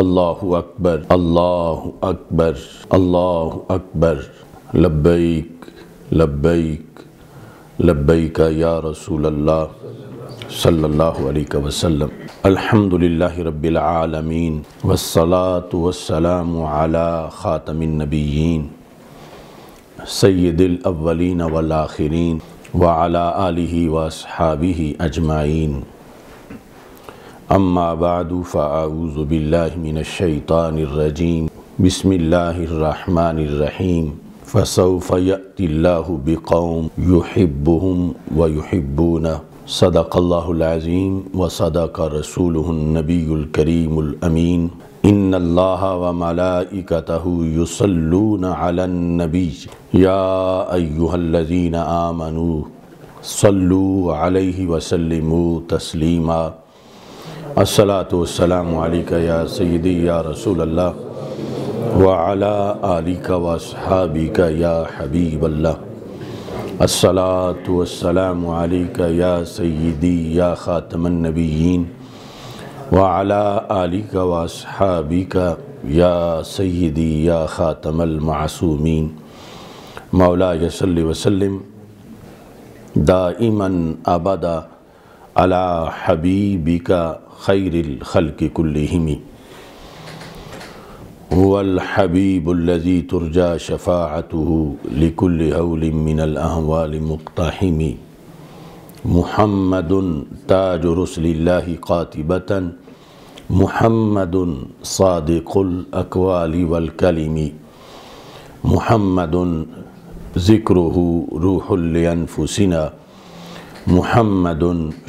अल्लाह अकबर अल्लाह अकबर अल्लाह अकबर लब्बैक लब्बैक लब्बैक या रसूल अल्लाह सल्लल्लाहु अलैहि वसल्लम अल्हम्दुलिल्लाह रब्बिल आलमीन वस्सलातु वस्सलामु अला खातमिन नबिय्यीन सैयदिल अव्वलीन वल आखिरीन व अला आलिही व अस्हाबिही अजमाइन अम्मा बाद फ़ाऊज़बिल्लिनशैतानरजीम बसमीम फ़सौफ़यतिल्लाबक़ौम युहिबहम व युहिबून सदक़ल्लाज़ीम व सदक रसूल नबीकरीमीन इन अल्लाह व मलाइकतहु युसल्लून अलन नबी या अय्युहल्लज़ीन आमनु सल्लु अलैहि वसल्लिमु तस्लीमा असलात वसलाम या सैदी या रसूल अल्लाह वाला आली का वसहाबी या हबीब अल्लाह असलात वसलाम या सैदी या ख़ातमनबीन वाला आली का वसहाबी का या सैदी या ख़ातमलमासूमीन मौला यसल वसलम दाइमन अबदा अला हबीबिका خير الخلق كلهم هو الحبيب الذي ترجى شفاعته لكل هول من الأهوال مقتحم محمد تاج رسل الله قاتبة محمد صادق الأكوال والكلم محمد ذكره روح لأنفسنا महमद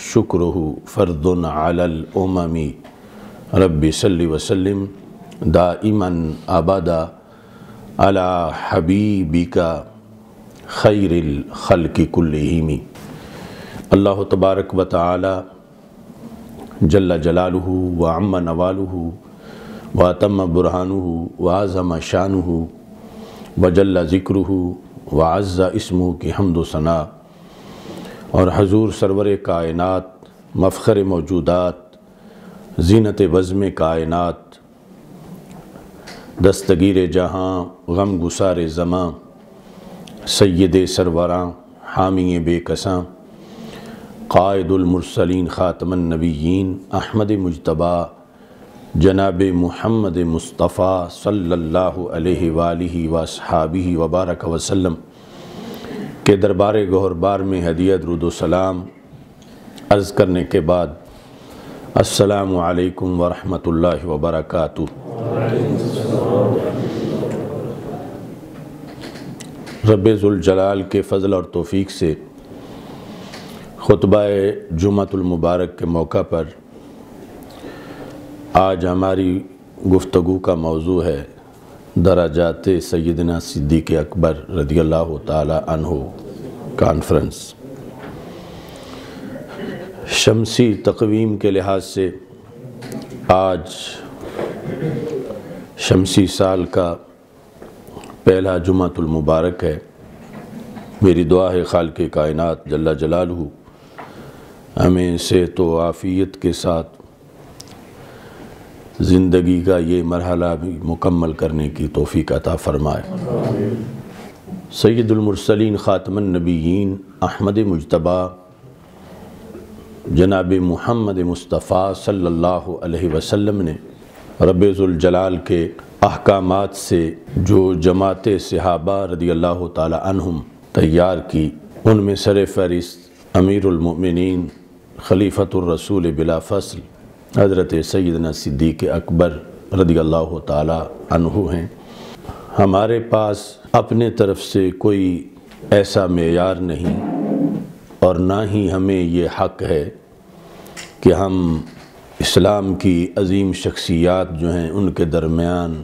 शुक्र फ़र्दन अलमी रबी सल्ली वसलम दाइमन आबादा अला हबीबिका खैरिल खल्कि कुल्लहिमी अल्लाह तबारक व ताली जल्ला जलालह व अम्मा नवालह व तम बुरहान व आज़म शान व जल्ला ज़िक्र व अज़्ज़ा इसमू की हमदोसना और हजूर सरवर कायनत मफ़र मौजूदात जीनत वज़म कायनत दस्तगीर जहाँ गम गुसार ज़मां सैद सरवरा हामी बेकसा कायदुलमरसलिन नबीन अहमद मुशतबा जनाब महमद मुस्तफ़ा सल्ला अलैहि वसहाबी वबारक वसल्लम के दरबार गौहरबार में हदिया दरुदोसलाम अर्ज़ करने के बाद असलकम वरहमल वबरक रबाल के फ़जल और तोफ़ी से ख़ुतबा जुमतुलमबारक के मौका पर आज हमारी गुफ्तु का मौजू है दराजात सैदना सिद्दीक अकबर रदी अल्लाह तहो कॉन्फ्रेंस शमसी तकवीम के लिहाज से आज शमसी साल का पहला मुबारक है मेरी दुआ है खाल के कायनत जल्ला जलाल हमें सेहत तो व आफ़ियत के साथ ज़िंदगी का ये मरहला भी मुकम्मल करने की तोफ़ी ता फ़रमाए सैदुलमरसलिन ख़ातमनबीन अहमद मुशतबा जनाब महमद मुस्तफ़ा सल्ला वसम ने रबाल के अहकाम से जो जमात सिहबा रदी अल्लाह तहम तैयार की उनमें सर फहरिस्त अमीरमिन खलीफ़तरसूल बिलाफसल हज़रत सैदना सिद्दीक अकबर रदी अल्लाह तहु हैं हमारे पास अपने तरफ से कोई ऐसा मैार नहीं और ना ही हमें ये हक़ है कि हम इस्लाम की अजीम शख्सियात जो हैं उनके दरमियान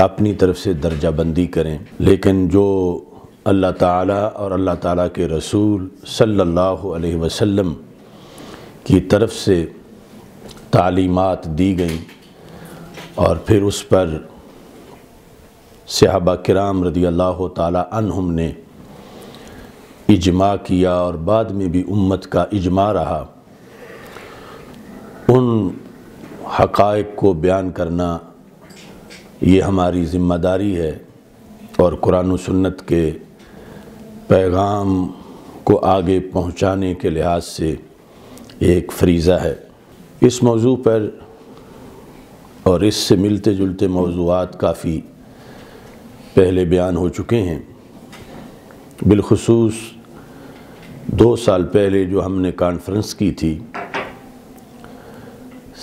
अपनी तरफ से दर्जा बंदी करें लेकिन जो अल्लाह ताला और अल्लाह ताला के रसूल सल्लल्लाहु अलैहि वसल्लम की तरफ से तालीमात दी गई और फिर उस पर सहाबा कराम रदी अल्लाह तहम ने इजमा किया और बाद में भी उम्मत का इजमा रहा उन हकायक को बयान करना ये हमारी ज़िम्मेदारी है और कुरान सन्नत के पैगाम को आगे पहुंचाने के लिहाज से एक फरीज़ा है इस मौजू पर और इससे मिलते जुलते मौजूद काफ़ी पहले बयान हो चुके हैं बिलखसूस दो साल पहले जो हमने कॉन्फ्रेंस की थी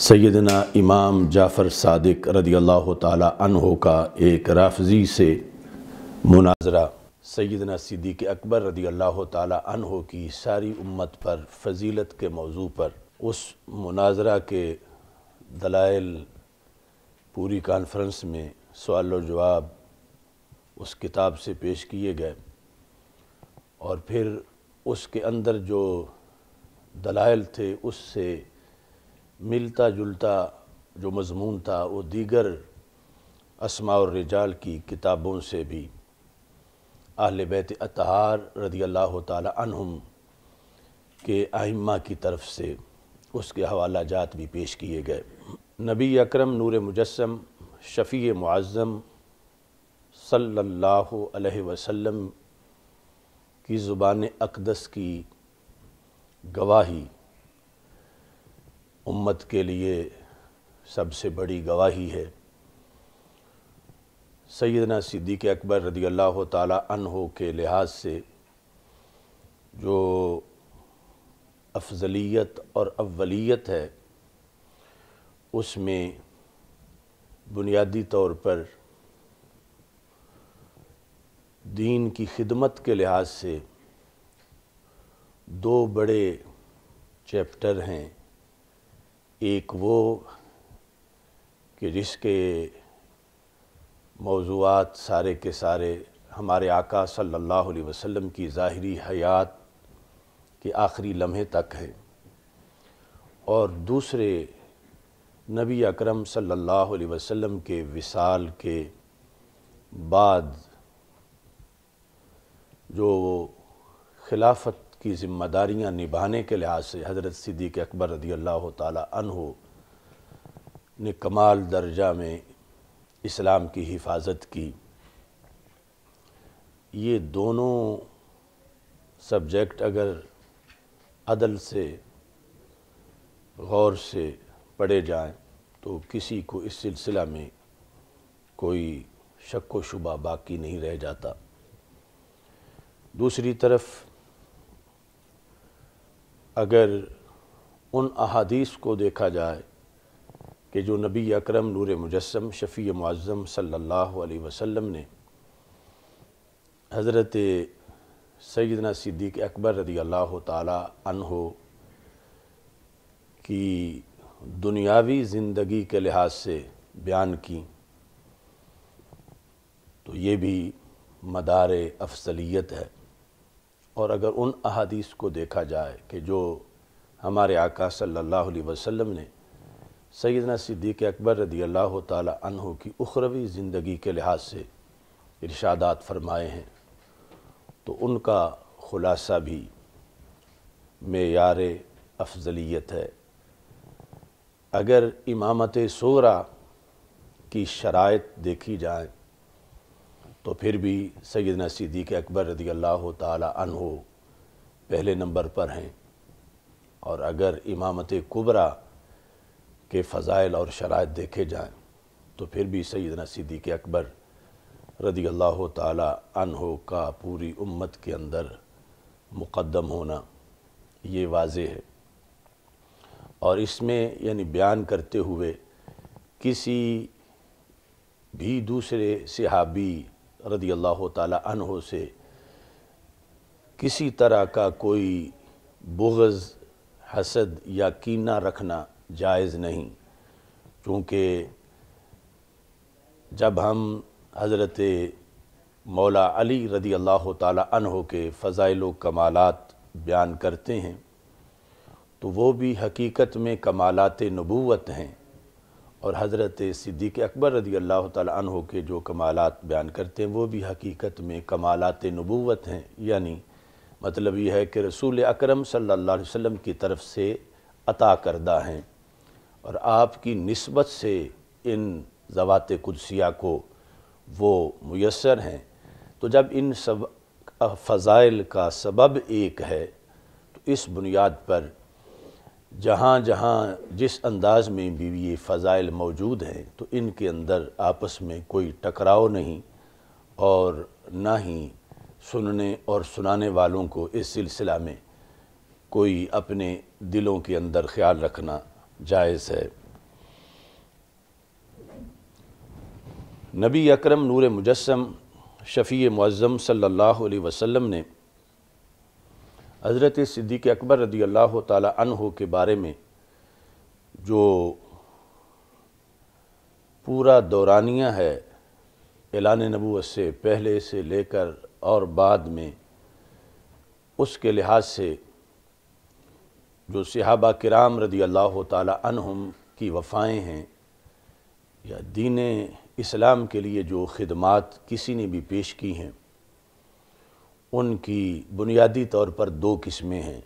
सैदना इमाम जाफ़र सदक रदी अल्लाह तहो का एक राफजी से मुनाजरा सैदना सिद्दीक अकबर रदी अल्लाह तहो की सारी उम्मत पर फजीलत के मौजू पर उस मुनाजरा के दलाइल पूरी कॉन्फ्रेंस में सवाल जवाब उस किताब से पेश किए गए और फिर उसके अंदर जो दलाइल थे उससे मिलता जुलता जो मजमून था वो दीगर असमा और रिजाल की किताबों से भी आहल बैत अतहार रदी अल्लाह तहम के आइम्मा की तरफ से उसके हवाला जात भी पेश किए गए नबी अकरम नूर मुजस्म शफ़ी मुआज़म सल्लल्लाहु अलैहि वसल्लम की ज़ुबान अकदस की गवाही उम्मत के लिए सबसे बड़ी गवाही है सैदना सिद्दीक अकबर रदी अल्लाह तहो के लिहाज से जो अफजलियत और अवलियत है उसमें बुनियादी तौर पर दीन की खिदमत के लिहाज से दो बड़े चैप्टर हैं एक वो कि जिसके मौजूद सारे के सारे हमारे आका सल्लल्लाहु अलैहि वसल्लम की ज़ाहरी हयात के आखिरी लम्हे तक है और दूसरे नबी अकरम सल्लल्लाहु अलैहि वसल्लम के विसाल के बाद जो खिलाफत की जिम्मेदारियाँ निभाने के लिहाज से हज़रत सिद्दीक अकबर रदी अल्लाह तहो ने कमाल दर्जा में इस्लाम की हिफाजत की ये दोनों सब्जेक्ट अगर अदल से गौर से पढ़े जाएं तो किसी को इस सिलसिला में कोई शक व शुबा बाकी नहीं रह जाता दूसरी तरफ अगर उन अहादीस को देखा जाए कि जो नबी अकरम नूर मुजस्म शफ़ी मुआज़म सल्लल्लाहु अलैहि वसल्लम ने हज़रत सैदना सिद्दीक अकबर रदी अल्लाह तहो की दुनियावी ज़िंदगी के लिहाज से बयान की तो ये भी मदार अफसलियत है और अगर उन अहादीस को देखा जाए कि जो हमारे आका सल्लल्लाहु अलैहि वसल्लम ने सैदना सिद्दीक़ अकबर रदी अल्लाह तहों की उखरवी ज़िंदगी के लिहाज से इर्शादात फरमाए हैं तो उनका ख़ुलासा भी मेयार अफजलियत है अगर इमामत सोरा की शरात देखी जाए तो फिर भी सैदना सिद्दीक अकबर रदी अल्लाह तहो पहले नंबर पर हैं और अगर इमामत कुबरा के फ़ज़ाइल और शराब देखे जाएँ तो फिर भी सैदना सिद्दीक अकबर रदी अल्लाह तहो का पूरी उम्मत के अंदर मुक़दम होना ये वाज है और इसमें यानी बयान करते हुए किसी भी दूसरे सिहाबी रदी अल्लाह तहों से किसी तरह का कोई बुगज़ हसद या कीना रखना जायज़ नहीं क्योंकि जब हम हज़रत मौला अली रदी अल्लाह तह के फ़ज़ाइल कमालत बयान करते हैं तो वो भी हकीकत में कमालत नबूत हैं और हज़रत सिद्दीक अकबर रदी अल्लाह तह के जो कमालत बयान करते हैं वो भी हकीकत में कमालत नबूवत हैं यानी मतलब ये है कि रसूल अक्रम सम की तरफ से अता करदा हैं और आपकी नस्बत से इन जवात कुदसिया को वो मैसर हैं तो जब इन सब फ़ज़ाइल का सबब एक है तो इस बुनियाद पर जहाँ जहाँ जिस अंदाज में भी ये फ़ज़ाइल मौजूद हैं तो इनके अंदर आपस में कोई टकराव नहीं और ना ही सुनने और सुनाने वालों को इस सिलसिला में कोई अपने दिलों के अंदर ख्याल रखना जायज़ है नबी अकरम नूर मुजस्म शफ़ी मुज़म सल्लल्लाहु अलैहि वसल्लम ने हज़रत सिद्दीक अकबर रदी अल्लाह तह के बारे में जो पूरा दौरानिया है एलान नबूत से पहले से लेकर और बाद में उसके लिहाज से जो सिहाबा कराम रदी अल्लाह तहम की वफ़ाएँ हैं या दीन इस्लाम के लिए जो खदमात किसी ने भी पेश की हैं उनकी बुनियादी तौर पर दो किस्में हैं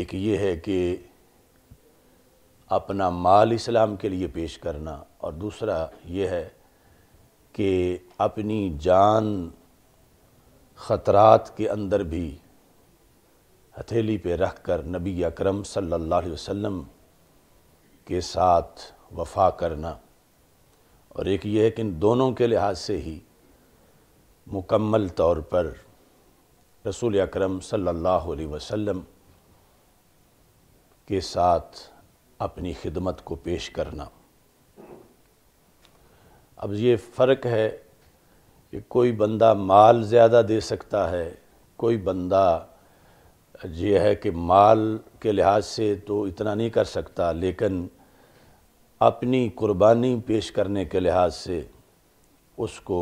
एक ये है कि अपना माल इस्लाम के लिए पेश करना और दूसरा ये है कि अपनी जान ख़तरात के अंदर भी हथेली पे रख कर नबी अकरम सल्लल्लाहु अलैहि वसल्लम के साथ वफा करना और एक ये है कि इन दोनों के लिहाज से ही मुकम्मल तौर पर रसूल अकरम सल्लल्लाहु अलैहि वसल्लम के साथ अपनी खिदमत को पेश करना अब ये फ़र्क है कि कोई बंदा माल ज़्यादा दे सकता है कोई बंदा ये है कि माल के लिहाज से तो इतना नहीं कर सकता लेकिन अपनी कुर्बानी पेश करने के लिहाज से उसको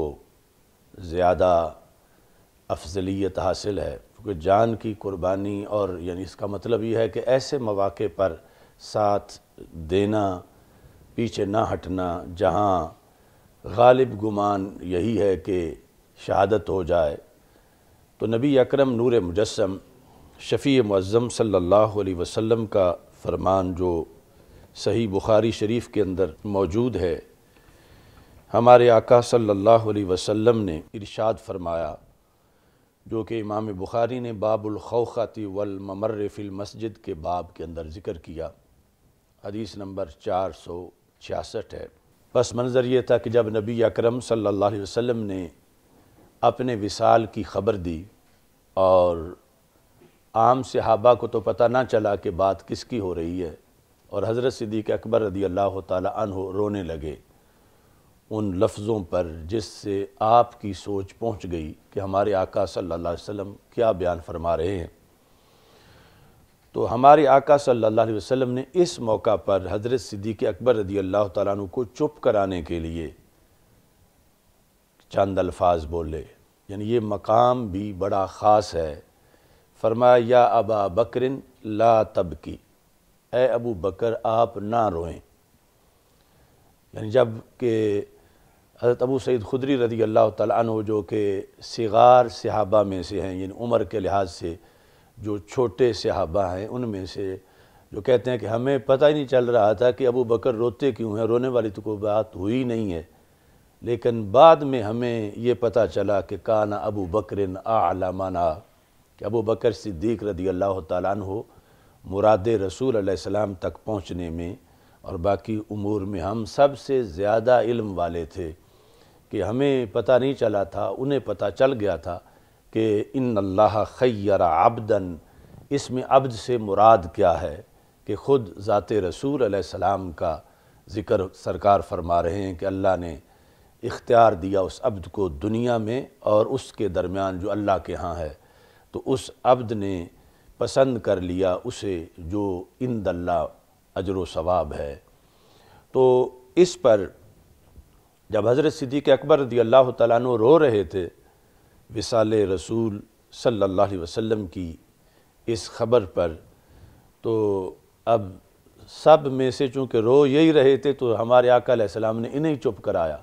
ज़्यादा अफजलियत हासिल है क्योंकि जान की कुर्बानी और यानी इसका मतलब ये है कि ऐसे मौाक़े पर साथ देना पीछे ना हटना जहाँ गालिब गुमान यही है कि शहादत हो जाए तो नबी अकरम नूर मुजस्म शफ़ी मज़म सल्लल्लाहु अलैहि वसल्लम का फरमान जो सही बुखारी शरीफ के अंदर मौजूद है हमारे आका सल्लल्लाहु अलैहि वसल्लम ने इरशाद फरमाया जो कि इमाम बुखारी ने बाबुल खौखती वल ममर फिल मस्जिद के बाब के अंदर ज़िक्र किया हदीस नंबर चार सौ छियासठ है बस मंज़र ये था कि जब नबी अकरम सल्लल्लाहु अलैहि वसल्लम ने अपने विसाल की ख़बर दी और आम सहाबा को तो पता ना चला कि बात किसकी हो रही है और हज़रत सिद्दीक अकबर रदी अल्लाह तन रोने लगे उन लफ्ज़ों पर जिससे आपकी सोच पहुंच गई कि हमारे आका सल्लल्लाहु अलैहि वसल्लम क्या बयान फरमा रहे हैं तो हमारे आका सल्लल्लाहु अलैहि वसल्लम ने इस मौका पर हज़रत सिद्दीक़ अकबर रदी अल्लाह तु को चुप कराने के लिए चंद अल्फाज बोले यानी ये मकाम भी बड़ा ख़ास है फरमाया या अबा बकरिन ला तबकी ए अबू बकर आप ना रोएं यानी जब के हज़रत अबू सईद खुदरी रदी अल्लाह तु जो कि सिगार सिहाबा में से हैं यानी उम्र के लिहाज से जो छोटे सहाबा हैं उनमें से जो कहते हैं कि हमें पता ही नहीं चल रहा था कि अबू बकर रोते क्यों हैं रोने वाली तो कोई बात हुई नहीं है लेकिन बाद में हमें ये पता चला कि काना अबू बकर आलामाना कि अबू बकर सिद्दीक रदी अल्लाह तु मुराद रसूल आसमाम तक पहुँचने में और बाकी उमूर में हम सबसे ज़्यादा इल्म वाले थे कि हमें पता नहीं चला था उन्हें पता चल गया था कि इन अल्लाह खैर आबदन इसमें अब्द से मुराद क्या है कि ख़ुद ज़ात रसूल सलाम का ज़िक्र सरकार फरमा रहे हैं कि अल्लाह ने इख्तियार दिया उस अब्द को दुनिया में और उसके दरमियान जो अल्लाह के यहाँ है तो उस अब्द ने पसंद कर लिया उसे जो इन दल्ला अजर सवाब है तो इस पर जब हज़रत सिद्दीक अकबर रदी अल्लाह तु रो रहे थे विसाल रसूल सल्ला वसम की इस ख़बर पर तो अब सब में से चूँकि रो यही रहे थे तो हमारे आकाम ने इन्हें चुप कराया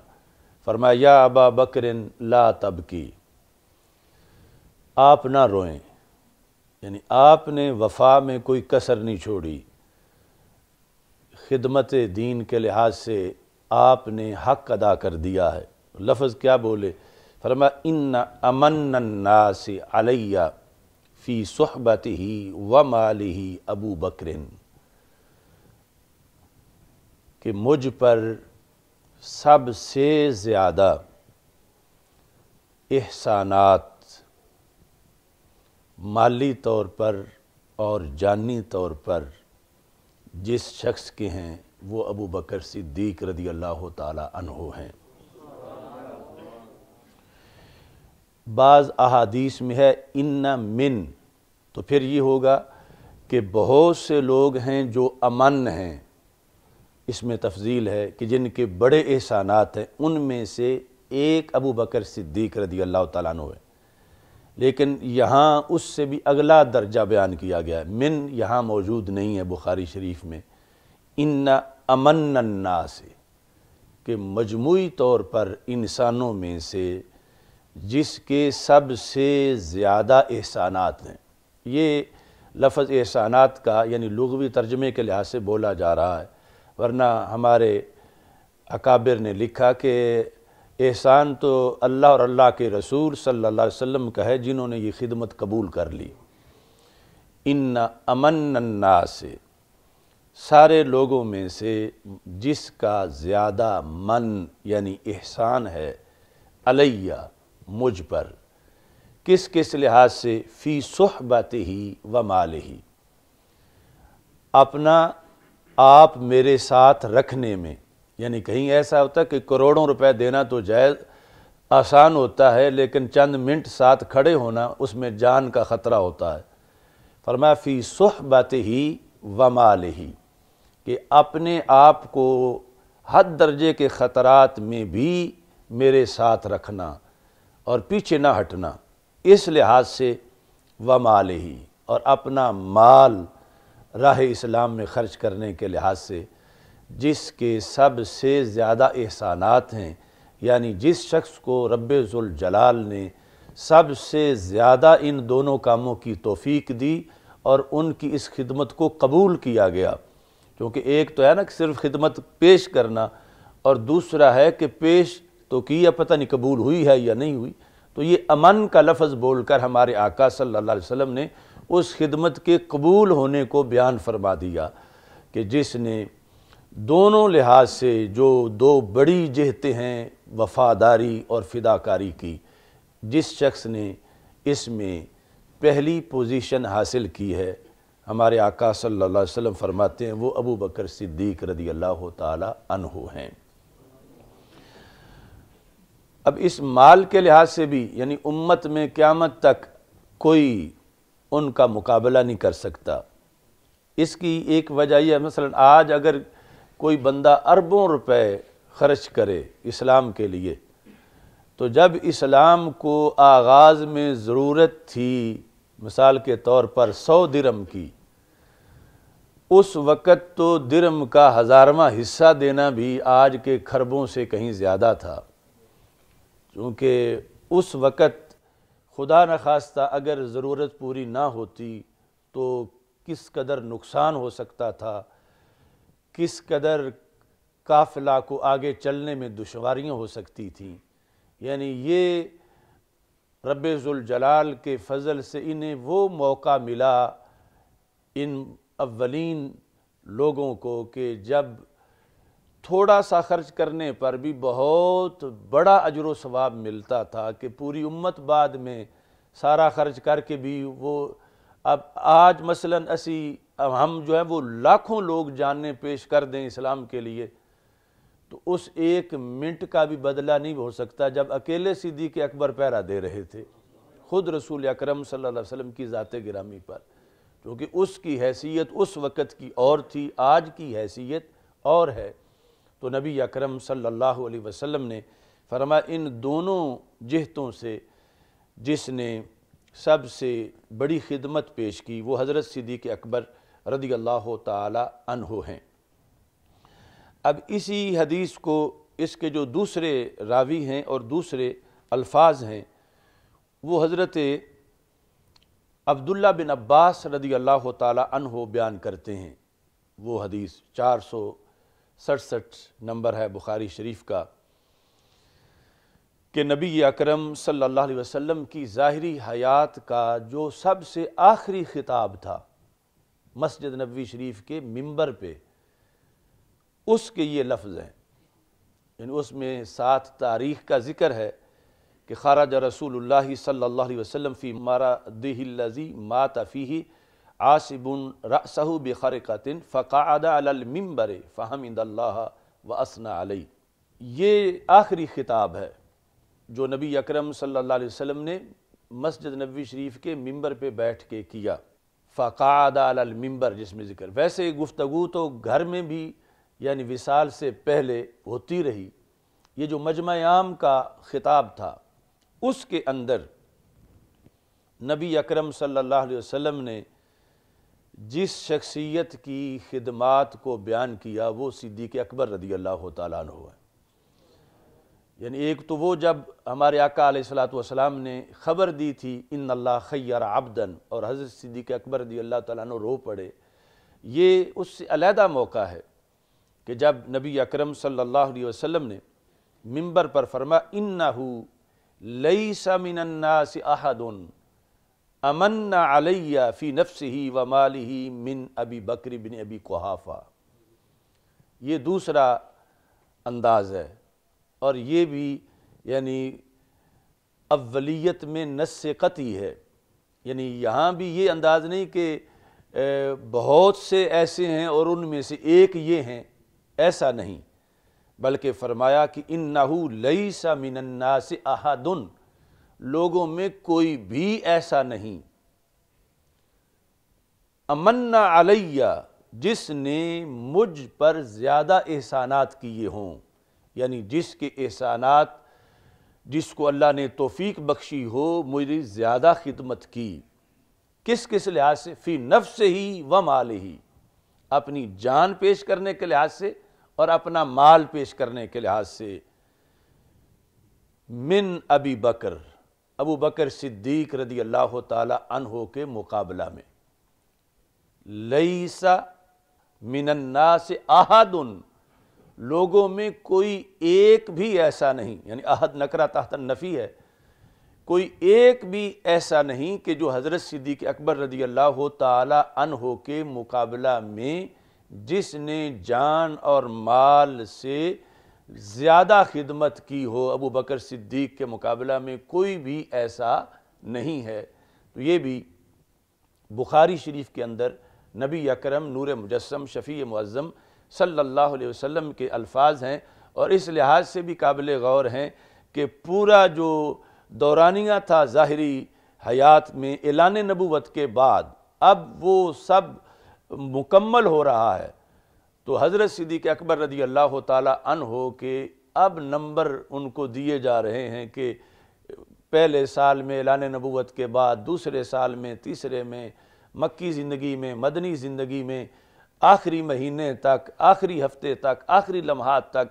फरमाया अबा बकर ला तब की आप ना रोएं यानी आपने वफा में कोई कसर नहीं छोड़ी खिदमत दीन के लिहाज से आपने हक अदा कर दिया है लफज क्या बोले फरमा इन अमन्नास अलैया फ़ी सहबत ही व माल ही अबू बकरिन कि मुझ पर सबसे ज़्यादा एहसानात माली तौर पर और जानी तौर पर जिस शख्स के हैं वो अबू बकर सिद्दीक रदी अल्लाह तहो हैं बाज़ अहादीस में है इन्ना मिन तो फिर ये होगा कि बहुत से लोग हैं जो अमन हैं इसमें तफजील है कि जिनके बड़े एहसानात हैं उनमें से एक अबू बकर सिद्दीक रदी अल्लाह तु है लेकिन यहाँ उससे भी अगला दर्जा बयान किया गया है मिन यहाँ मौजूद नहीं है बुखारी शरीफ में इन्ना अमन्ना से कि मजमू तौर पर इंसानों में से जिसके सबसे ज़्यादा एहसानात हैं ये लफ्ज़ एहसानात का यानी लघवी तर्जमे के लिहाज से बोला जा रहा है वरना हमारे अकाबिर ने लिखा कि एहसान तो अल्लाह और अल्लाह के रसूल सल्लल्लाहु अलैहि वसल्लम का है जिन्होंने ये खिदमत कबूल कर ली इन अमन्ना से सारे लोगों में से जिसका ज़्यादा मन यानी एहसान है अलैया मुझ पर किस किस लिहाज से फ़ी सुहबत ही व माल ही अपना आप मेरे साथ रखने में यानी कहीं ऐसा होता कि करोड़ों रुपए देना तो जायज़ आसान होता है लेकिन चंद मिनट साथ खड़े होना उसमें जान का ख़तरा होता है फरमा फ़ी सुहबत ही व माल ही कि अपने आप को हद दर्जे के ख़तरात में भी मेरे साथ रखना और पीछे ना हटना इस लिहाज से व माल ही और अपना माल राह इस्लाम में ख़र्च करने के लिहाज से जिसके सबसे ज़्यादा एहसानात हैं यानी जिस शख्स को जलाल ने सबसे ज़्यादा इन दोनों कामों की तोफ़ी दी और उनकी इस खिदमत को कबूल किया गया क्योंकि एक तो है ना कि सिर्फ खिदमत पेश करना और दूसरा है कि पेश तो की या पता नहीं कबूल हुई है या नहीं हुई तो ये अमन का लफ्ज़ बोल कर हमारे आका सल्लल्लाहु अलैहि वसल्लम ने उस खिदमत के कबूल होने को बयान फरमा दिया कि जिसने दोनों लिहाज से जो दो बड़ी जहते हैं वफादारी और फिदाकारी की जिस शख्स ने इसमें पहली पोजीशन हासिल की है हमारे आका सल्लल्लाहु अलैहि वसल्लम फरमाते हैं वो अबू बकर सिद्दीक रदी अल्लाह तहो हैं अब इस माल के लिहाज से भी यानी उम्मत में क़्यामत तक कोई उनका मुकाबला नहीं कर सकता इसकी एक वजह यह मसलन आज अगर कोई बंदा अरबों रुपए खर्च करे इस्लाम के लिए तो जब इस्लाम को आगाज़ में ज़रूरत थी मिसाल के तौर पर सौ दिरम की उस वक़्त तो दिरम का हज़ारवा हिस्सा देना भी आज के खरबों से कहीं ज़्यादा था क्योंकि उस वक़्त खुदा न खास्ता अगर ज़रूरत पूरी ना होती तो किस कदर नुकसान हो सकता था किस कदर काफिला को आगे चलने में दुशारियाँ हो सकती थी यानी ये रबाल के फ़ज़ल से इन्हें वो मौका मिला इन अवलिन लोगों को कि जब थोड़ा सा ख़र्च करने पर भी बहुत बड़ा अजर सवाब मिलता था कि पूरी उम्मत बाद में सारा ख़र्च करके भी वो अब आज मसलन असी अब हम जो है वो लाखों लोग जानने पेश कर दें इस्लाम के लिए तो उस एक मिनट का भी बदला नहीं हो सकता जब अकेले सीधी के अकबर पैरा दे रहे थे खुद रसूल अक्रम सल्लम की ज़ात गिरामी पर क्योंकि उसकी हैसियत उस वक़्त की और थी आज की हैसियत और है तो नबी अक्रम सल्ला अलैहि ने फरमा इन दोनों जहतों से जिसने सबसे बड़ी खिदमत पेश की वो हज़रत सिद्दीक़ अकबर रदी अल्लाह तन हैं अब इसी हदीस को इसके जो दूसरे रावी हैं और दूसरे अल्फाज हैं वो हज़रत अब्दुल्ला बिन अब्बास रदी अल्लाह हो बयान करते हैं वो हदीस चार सौ सड़सठ नंबर है बुखारी शरीफ का कि नबी अकरम सल्लल्लाहु अलैहि वसल्लम की ज़ाहरी हयात का जो सबसे आखिरी ख़िताब था मस्जिद नबी शरीफ के मिंबर पर उसके ये लफ्ज़ हैं इन उसमें सात तारीख का ज़िक्र है कि खाराज रसूल सल्ला वसम फ़ी मारा दिल्लजी मात फ़ी आसिबन रसहु बरक़तिन फ़क़ादालमबर फ़हमदल्ला व असना अलई ये आखिरी ख़िताब है जो नबी अक्रम सल्लल्लाहु अलैहि ने मस्जिद नबी शरीफ के मंबर पर बैठ के किया फ़क़ादालमबर जिसमें ज़िक्र वैसे गुफ्तु तो घर में भी यानी विसाल से पहले होती रही ये जो मजमायाम का ख़िताब था उसके अंदर नबी अकरम सल्लल्लाहु अलैहि वसल्लम ने जिस शख्सियत की खिदमत को बयान किया वो सिद्दीक अकबर रदी अल्लाह तन है यानी एक तो वो जब हमारे आका सलाम ने ख़बर दी थी इन अल्लाह खैर आबदन और हज़रत सिद्दीक अकबर रदी अल्लाह तु रो पड़े ये उससे अलहदा मौका है कि जब नबी अकरम सल्लल्लाहु अलैहि वसल्लम ने मिंबर पर फरमा इन्नाहू लई समिनन्नास अहदन अमन्ना अलैया फ़ी ही व ही मिन अबी बकर बिन अबी कोहाफ़ा ये दूसरा अंदाज़ है और ये भी यानी अवलीत में नस कती है यानी यहाँ भी ये अंदाज़ नहीं कि बहुत से ऐसे हैं और उनमें से एक ये हैं ऐसा नहीं बल्कि फरमाया कि इन नाहू लई सा मिनन्ना से अहादुन लोगों में कोई भी ऐसा नहीं अमन्ना अलैया जिसने मुझ पर ज़्यादा एहसानात किए हों यानी जिसके एहसानात जिसको अल्लाह ने तोफ़ी बख्शी हो मुझे ज़्यादा खिदमत की किस किस लिहाज से फ़ी नफ से ही व माल ही अपनी जान पेश करने के लिहाज से और अपना माल पेश करने के लिहाज से मिन अबी बकर अबू बकर सिद्दीक रदी अल्लाह तहो के मुकाबला में लईसा मिनन्ना से आहदन लोगों में कोई एक भी ऐसा नहीं यानी अहद नकरा तहत नफ़ी है कोई एक भी ऐसा नहीं कि जो हज़रत सिद्दीक अकबर रदी अल्लाह तहो के मुकाबला में जिसने जान और माल से ज़्यादा खिदमत की हो अबू बकर सिद्दीक के मुकाबला में कोई भी ऐसा नहीं है तो ये भी बुखारी शरीफ के अंदर नबी अकरम नूर मुजस्म शफ़ी मुज़म अलैहि वसल्लम के अल्फाज हैं और इस लिहाज से भी काबिल गौर हैं कि पूरा जो दौरानिया था ज़ाहरी हयात में एलान नबूत के बाद अब वो सब मुकम्मल हो रहा है तो हज़रत सिद्दीक अकबर रदी अल्लाह तन हो के अब नंबर उनको दिए जा रहे हैं कि पहले साल में ऐलान नबूत के बाद दूसरे साल में तीसरे में मक्की ज़िंदगी में मदनी ज़िंदगी में आखिरी महीने तक आखिरी हफ्ते तक आखिरी लम्हात तक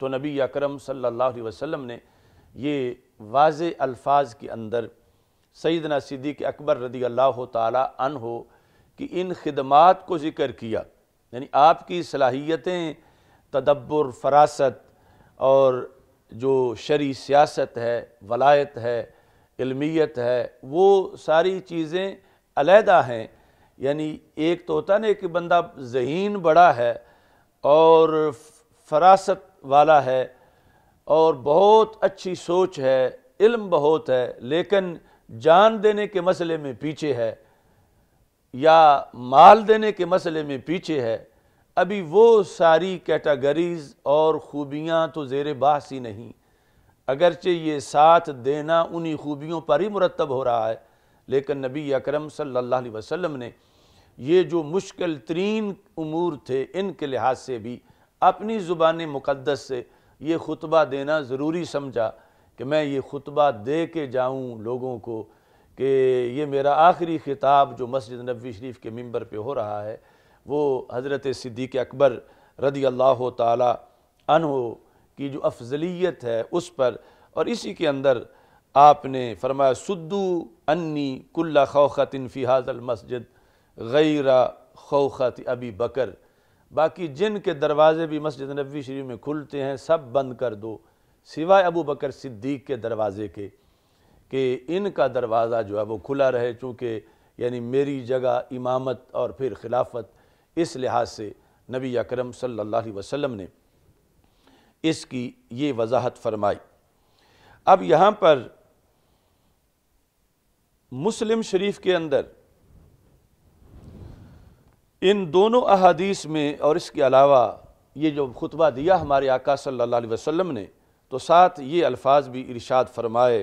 तो नबी अकरम सल्लल्लाहु अलैहि वसल्लम ने ये वाज अल्फाज के अंदर सैदना सिद्दीक अकबर रदी अल्लाह तन हो कि इन खदमात को ज़िक्र किया यानी आपकी सलाहियतें तदब्बर फरासत और जो शरी सियासत है वलायत है इलमियत है वो सारी चीज़ें अलहदा हैं यानी एक तो होता ना कि बंदा जहीन बड़ा है और फरासत वाला है और बहुत अच्छी सोच है इल्म बहुत है लेकिन जान देने के मसले में पीछे है या माल देने के मसले में पीछे है अभी वो सारी कैटागरीज़ और ख़ूबियाँ तो ज़ेर बास ही नहीं अगरचे ये साथ देना उन्हीं खूबियों पर ही मुरतब हो रहा है लेकिन नबी अकरम सल्लल्लाहु अलैहि वसल्लम ने ये जो मुश्किल तरीन अमूर थे इनके लिहाज से भी अपनी ज़ुबान मुक़दस से ये खुतबा देना ज़रूरी समझा कि मैं ये खुतबा दे के जाऊँ लोगों को कि ये मेरा आखिरी ख़िताब जो मस्जिद नबी शरीफ के मंबर पे हो रहा है वो हज़रत सिद्दीक़ अकबर रदी अल्लाह तन की जो अफजलियत है उस पर और इसी के अंदर आपने फरमाया सुद्दू अन्नी कुल्ला खौखतिन फ़िहाज़ल मस्जिद गैरा खौखत अबी बकर बाकी जिन के दरवाज़े भी मस्जिद नबी शरीफ में खुलते हैं सब बंद कर दो सिवाय अबू बकर सिद्दीक़ के दरवाज़े के कि इनका दरवाज़ा जो है वो खुला रहे चूँकि यानी मेरी जगह इमामत और फिर खिलाफत इस लिहाज से नबी अकरम सल्लल्लाहु अलैहि वसल्लम ने इसकी ये वजाहत फरमाई अब यहाँ पर मुस्लिम शरीफ के अंदर इन दोनों अहादीस में और इसके अलावा ये जो खुतबा दिया हमारे आका सल्लल्लाहु अलैहि वसल्लम ने तो साथ ये अल्फाज भी इरशाद फरमाए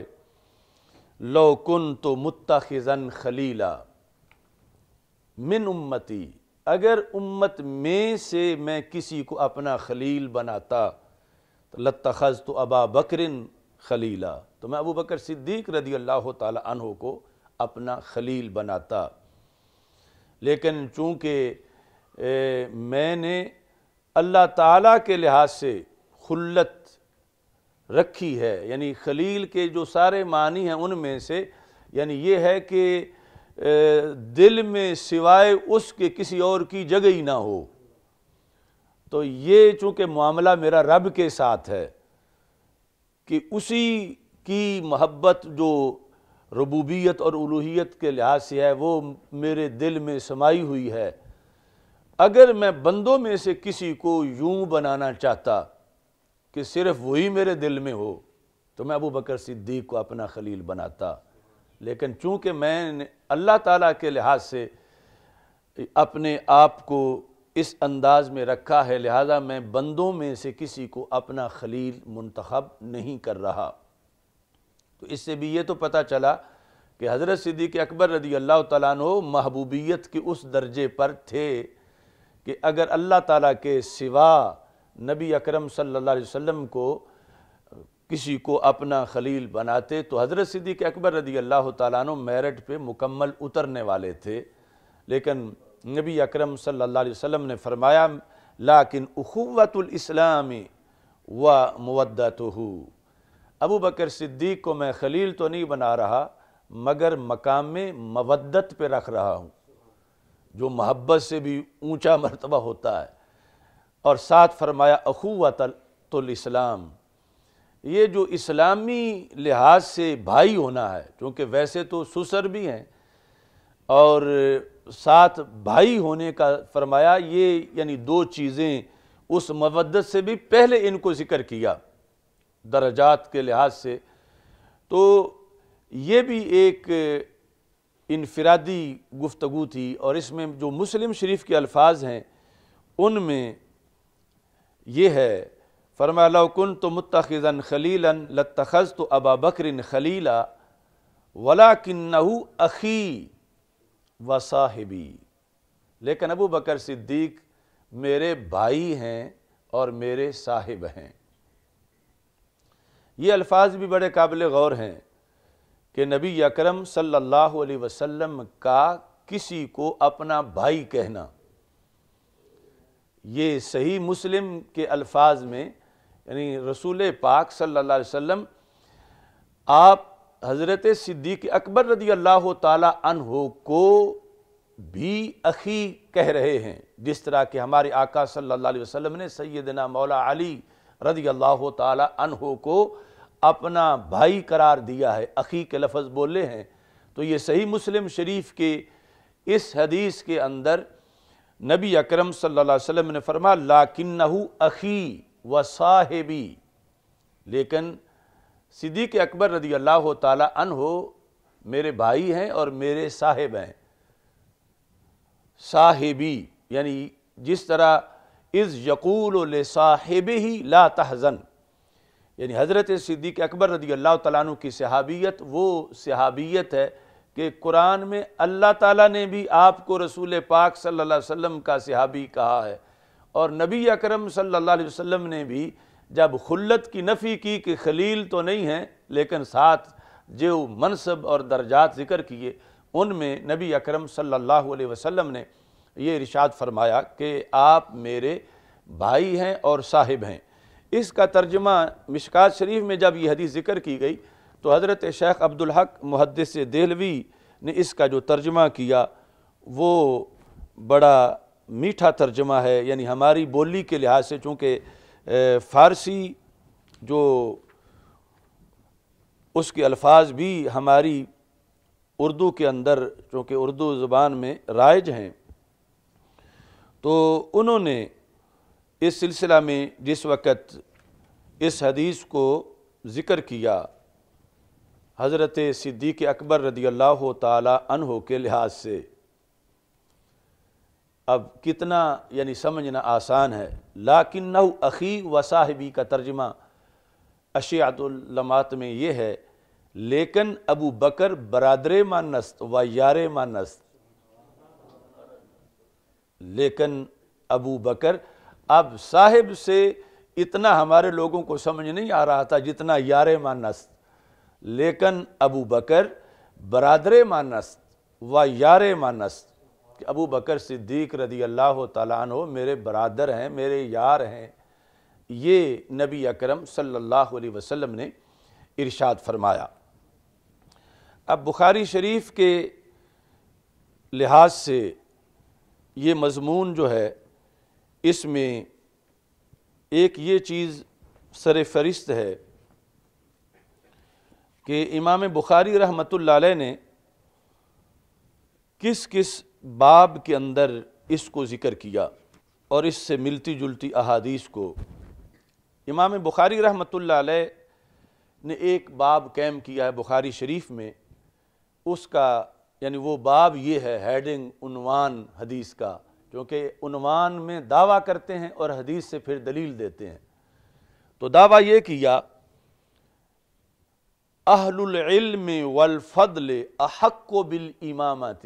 लौकुन तो मुतखन खलीला मिन उम्मती अगर उम्मत में से मैं किसी को अपना खलील बनाता तो लतखज तो अबा बकरिन खलीला तो मैं अबू बकर सिद्दीक रदी अल्लाह तहों को अपना खलील बनाता लेकिन चूँकि मैंने अल्लाह ताला के लिहाज से खुल्लत रखी है यानी खलील के जो सारे मानी हैं उनमें से यानी ये है कि दिल में सिवाय उसके किसी और की जगह ही ना हो तो ये चूँकि मामला मेरा रब के साथ है कि उसी की मोहब्बत जो रबूबियत और उलूहियत के लिहाज से है वो मेरे दिल में समाई हुई है अगर मैं बंदों में से किसी को यूं बनाना चाहता कि सिर्फ वही मेरे दिल में हो तो मैं अबू बकर सिद्दीक को अपना खलील बनाता लेकिन चूँकि मैं अल्लाह ताला के लिहाज से अपने आप को इस अंदाज में रखा है लिहाजा मैं बंदों में से किसी को अपना खलील मंतखब नहीं कर रहा तो इससे भी ये तो पता चला कि हज़रत सिद्दीक अकबर रदी अल्लाह तु महबूबियत के उस दर्जे पर थे कि अगर अल्लाह ताला के सिवा नबी अकरम सल्लल्लाहु अलैहि वसल्लम को किसी को अपना खलील बनाते तो हज़रत सिद्दीक अकबर रदी अल्लाह तु मेरठ पे मुकम्मल उतरने वाले थे लेकिन नबी अकरम सल्लल्लाहु अलैहि वसल्लम ने फरमाया लाकिन अखवतलामी व मवदत अबू बकर सिद्दीक को मैं खलील तो नहीं बना रहा मगर मकाम मवदत पे रख रहा हूँ जो मोहब्बत से भी ऊंचा मरतबा होता है और साथ फरमाया अखुवतल इस्लाम ये जो इस्लामी लिहाज से भाई होना है क्योंकि वैसे तो सुसर भी हैं और साथ भाई होने का फरमाया ये यानी दो चीज़ें उस मवदत से भी पहले इनको ज़िक्र किया दर्जात के लिहाज से तो ये भी एक इनफरादी गुफ्तु थी और इसमें जो मुस्लिम शरीफ के अल्फाज हैं उनमें ये है फरमालकुन तो मुतखज़न खलीला लतखज़ तो अबा बकर खलीला वला किन्नहू अखी व साहिबी लेकिन अबू बकर सिद्दीक मेरे भाई हैं और मेरे साहिब हैं ये अल्फाज भी बड़े काबिल गौर हैं कि नबी अकरम सल्लल्लाहु अलैहि वसल्लम का किसी को अपना भाई कहना ये सही मुस्लिम के अल्फाज में यानी रसूल पाक सल्लल्लाहु अलैहि वसल्लम आप हज़रत सिद्दीक अकबर रदी अल्लाह तहो को भी अखी कह रहे हैं जिस तरह के हमारे आका सल्लल्लाहु अलैहि वसल्लम ने सैदना मौला अली रदी अल्लाह तहो को अपना भाई करार दिया है अखी के लफ्ज़ बोले हैं तो ये सही मुस्लिम शरीफ के इस हदीस के अंदर नबी अकरम सल्लल्लाहु अलैहि वसल्लम ने फरमा लाकिन अखी व साहिबी लेकिन सिद्दीक अकबर रदी अल्लाह तन हो मेरे भाई हैं और मेरे साहेब हैं साहिबी यानी जिस तरह इज़ यकूल साहेब ही ला तहज़न यानी हज़रत सिद्दीक अकबर रदी अल्लाह तु की सहाबियत वो सहाबियत है कि कुरान में अल्लाह ताला ने भी आपको रसूल पाक सल्लल्लाहु अलैहि वसल्लम का सहाबी कहा है और नबी अकरम सल्लल्लाहु अलैहि वसल्लम ने भी जब खुल्लत की नफ़ी की कि खलील तो नहीं हैं लेकिन साथ जो मनसब और दर्जात ज़िक्र किए उनमें नबी अकरम सल्लल्लाहु अलैहि वसल्लम ने ये इरशाद फरमाया कि आप मेरे भाई हैं और साहिब हैं इसका तर्जमा मिशकात शरीफ में जब यह हदीस ज़िक्र की गई तो हज़रत शेख अब्दुलहक मुहदस देलवी ने इसका जो तर्जमा किया वो बड़ा मीठा तर्जमा है यानी हमारी बोली के लिहाज से चूँकि फ़ारसी जो उसके अल्फाज भी हमारी उर्दू के अंदर चूँकि उर्दू ज़बान में राइज हैं तो उन्होंने इस सिलसिला में जिस वक़्त इस हदीस को ज़िक्र किया हज़रत सिद्दीक अकबर रदी अल्लाह तहो के लिहाज से अब कितना यानी समझना आसान है लाकिन अखी व साहिबी का तर्जमा अशियातलमात में ये है लेकिन अबू बकर बरदर मानस्त व यार मानस्त लेकिन अबू बकर अब साहिब से इतना हमारे लोगों को समझ नहीं आ रहा था जितना यार मानस्त लेकिन अबू बकर बरदर मानस व यार मानस अबू बकर सिद्दीक रदी अल्लाह तला मेरे बरदर हैं मेरे यार हैं ये नबी अकरम सल्लल्लाहु अलैहि वसल्लम ने इरशाद फरमाया अब बुखारी शरीफ के लिहाज से ये मजमून जो है इसमें एक ये चीज़ सर फहरिस्त है कि इमाम बुखारी रहमत ने किस किस बाब के अंदर इसको ज़िक्र किया और इससे मिलती जुलती अहादीस को इमाम बुखारी रहमत ने एक बाब कैम किया है बुखारी शरीफ में उसका यानी वो बाब ये है हेडिंग उनवान हदीस का क्योंकि उनवान में दावा करते हैं और हदीस से फिर दलील देते हैं तो दावा ये किया अहलम वलफ़ल अहक बिल इमामत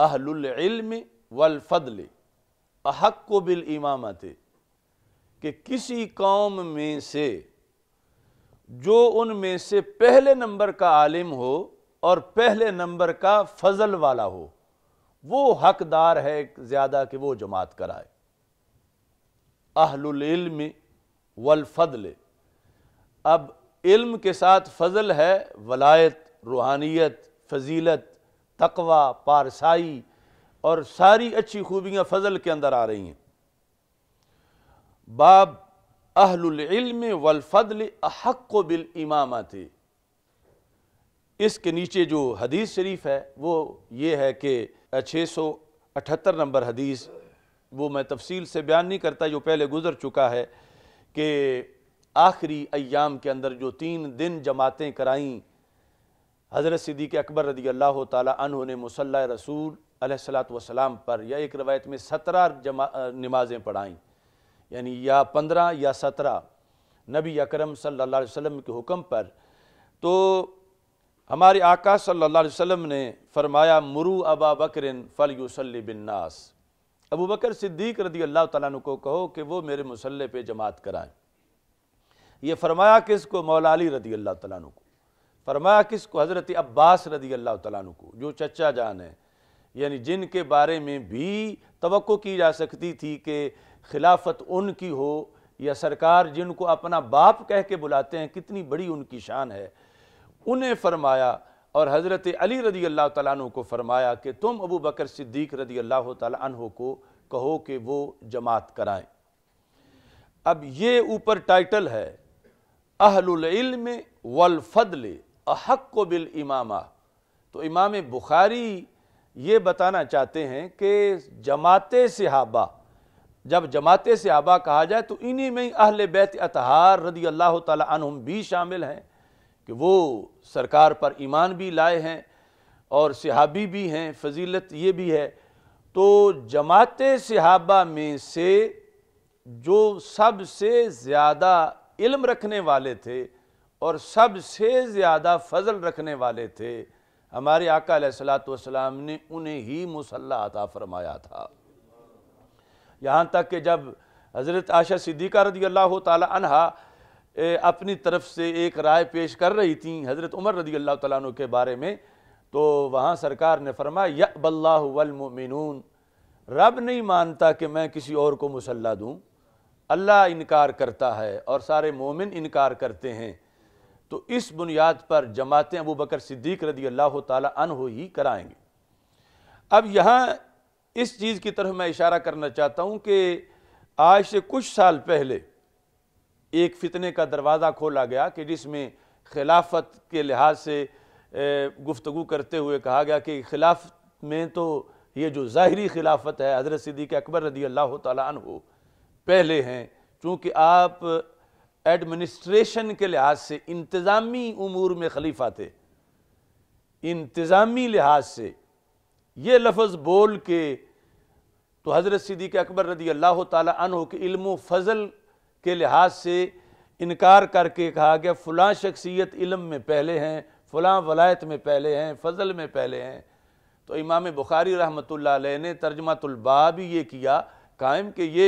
अहलम वलफ़ल अहक बिल इमामत कि किसी कौम में से जो उनमें से पहले नंबर का आलिम हो और पहले नंबर का फजल वाला हो वो हकदार है ज़्यादा कि वो जमात कराए अहलम वलफ़ल अब इल्म के साथ फजल है वलायत रूहानियत फजीलत तकवा पारसाई और सारी अच्छी खूबियाँ फजल के अंदर आ रही हैं बाब अहलम वलफल अहक बिल इमामा थे इसके नीचे जो हदीस शरीफ है वो ये है कि छः सौ अठहत्तर नंबर हदीस वो मैं तफसील से बयान नहीं करता जो पहले गुज़र चुका है कि आखिरी अयाम के अंदर जो तीन दिन जमातें कराईं हज़रत सिद्दीक अकबर रदी अल्लाह तन ने मसल रसूल सलाम पर या एक रवायत में सत्रह जमा नमाज़ें पढ़ाईं यानी या पंद्रह या सत्रह नबी अकरम सल्लल्लाहु अलैहि वसल्लम के हुक्म पर तो हमारे आका सल्लल्लाहु अलैहि वसल्लम ने फरमाया मुरु अबा बकरिन फल यूसल्ली बिन्नास अबू बकर सिद्दीक रदी अल्लाह तु को कहो कि वो मेरे मुसल्ले पे जमात कराएं ये फरमाया किस को मौलाली रदी अल्लाह तु को फरमाया किस को हज़रत अब्बास रदी अल्लाह तु को जो चचा जान है यानी जिनके बारे में भी तो की जा सकती थी कि खिलाफत उनकी हो या सरकार जिनको अपना बाप कह के बुलाते हैं कितनी बड़ी उनकी शान है उन्हें फरमाया और हज़रत अली रदी अल्लाह तु को फरमाया कि तुम अबू बकर सिद्दीक रदी अल्लाह तु को कहो कि वो जमात कराएं अब ये ऊपर टाइटल है अहलम वलफ़ल अहक बिल इमामा तो इमाम बुखारी ये बताना चाहते हैं कि जमात सहाबा जब जमात सहाबा कहा जाए तो इन्हीं में ही अहल बैत अतहार रदी अल्लाह तुम भी शामिल हैं कि वो सरकार पर ईमान भी लाए हैं और सहाबी भी हैं फजीलत ये भी है तो जमात सहाबा में से जो सबसे ज़्यादा इल्म रखने वाले थे और सबसे ज़्यादा फजल रखने वाले थे हमारे आका सलाम ने उन्हें ही मुसल्ला अता फरमाया था यहाँ तक कि जब हज़रत आशा सिद्दीका रदी अल्लाह तहा अपनी तरफ से एक राय पेश कर रही थी हज़रत उमर रदी अल्लाह तु के बारे में तो वहाँ सरकार ने फरमाया बल्लामिन रब नहीं मानता कि मैं किसी और को मुसल्ला दूँ अल्लाह इनकार करता है और सारे मोमिन इनकार करते हैं तो इस बुनियाद पर जमातें अबू बकर सिद्दीक रदी अल्लाह तन ही कराएंगे अब यहाँ इस चीज़ की तरफ मैं इशारा करना चाहता हूँ कि आज से कुछ साल पहले एक फितने का दरवाज़ा खोला गया कि जिसमें खिलाफत के लिहाज से गुफ्तु करते हुए कहा गया कि खिलाफ में तो ये जो ज़ाहरी खिलाफत है हज़रत सिद्दीक अकबर रदी अल्लाह तन हो पहले हैं चूँकि आप एडमिनिस्ट्रेशन के लिहाज से इंतज़ामी उमूर में खलीफा थे इंतज़ामी लिहाज से ये लफ्ज़ बोल के तो हज़रत सिद्दीक अकबर रदी अल्लाह तह के इल्म फ़ज़ल के लिहाज से इनकार करके कहा गया फ़लाँ शख्सियत इल्म में पहले हैं फ़लाँ वलायत में पहले हैं फ़जल में पहले हैं तो इमाम बुखारी रहमत ने तर्जमातुलबा भी ये किया कायम कि ये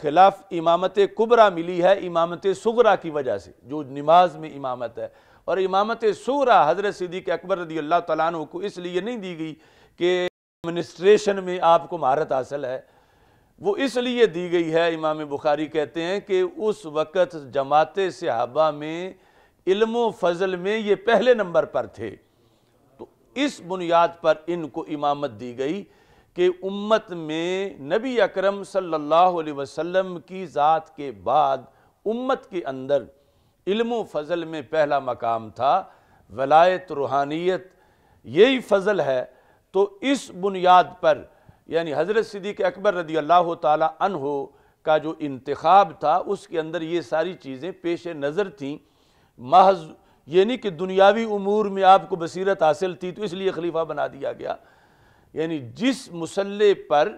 खिलाफ इमामत कुबरा मिली है इमामत सगरा की वजह से जो नमाज में इमामत है और इमामत सगरा हज़रत के अकबर रदी अल्लाह तु को इसलिए नहीं दी गई कि एडमिनिस्ट्रेशन में आपको महारत हासिल है वो इसलिए दी गई है इमाम बुखारी कहते हैं कि उस वक़्त जमात सहाबा में इल्म फजल में ये पहले नंबर पर थे तो इस बुनियाद पर इनको इमामत दी गई कि उम्मत में नबी अकरम सल्लल्लाहु अलैहि वसल्लम की ज़ात के बाद उम्मत के अंदर इल्म फ़ज़ल में पहला मकाम था वलायत रूहानियत यही फ़ज़ल है तो इस बुनियाद पर यानी हज़रत सिद्दीक़ अकबर रदी अल्लाह हो का जो इंतखब था उसके अंदर ये सारी चीज़ें पेश नज़र थीं महज ये नहीं कि दुनियावी उमूर में आपको बसीरत हासिल थी तो इसलिए खलीफा बना दिया गया यानी जिस मुसल्ले पर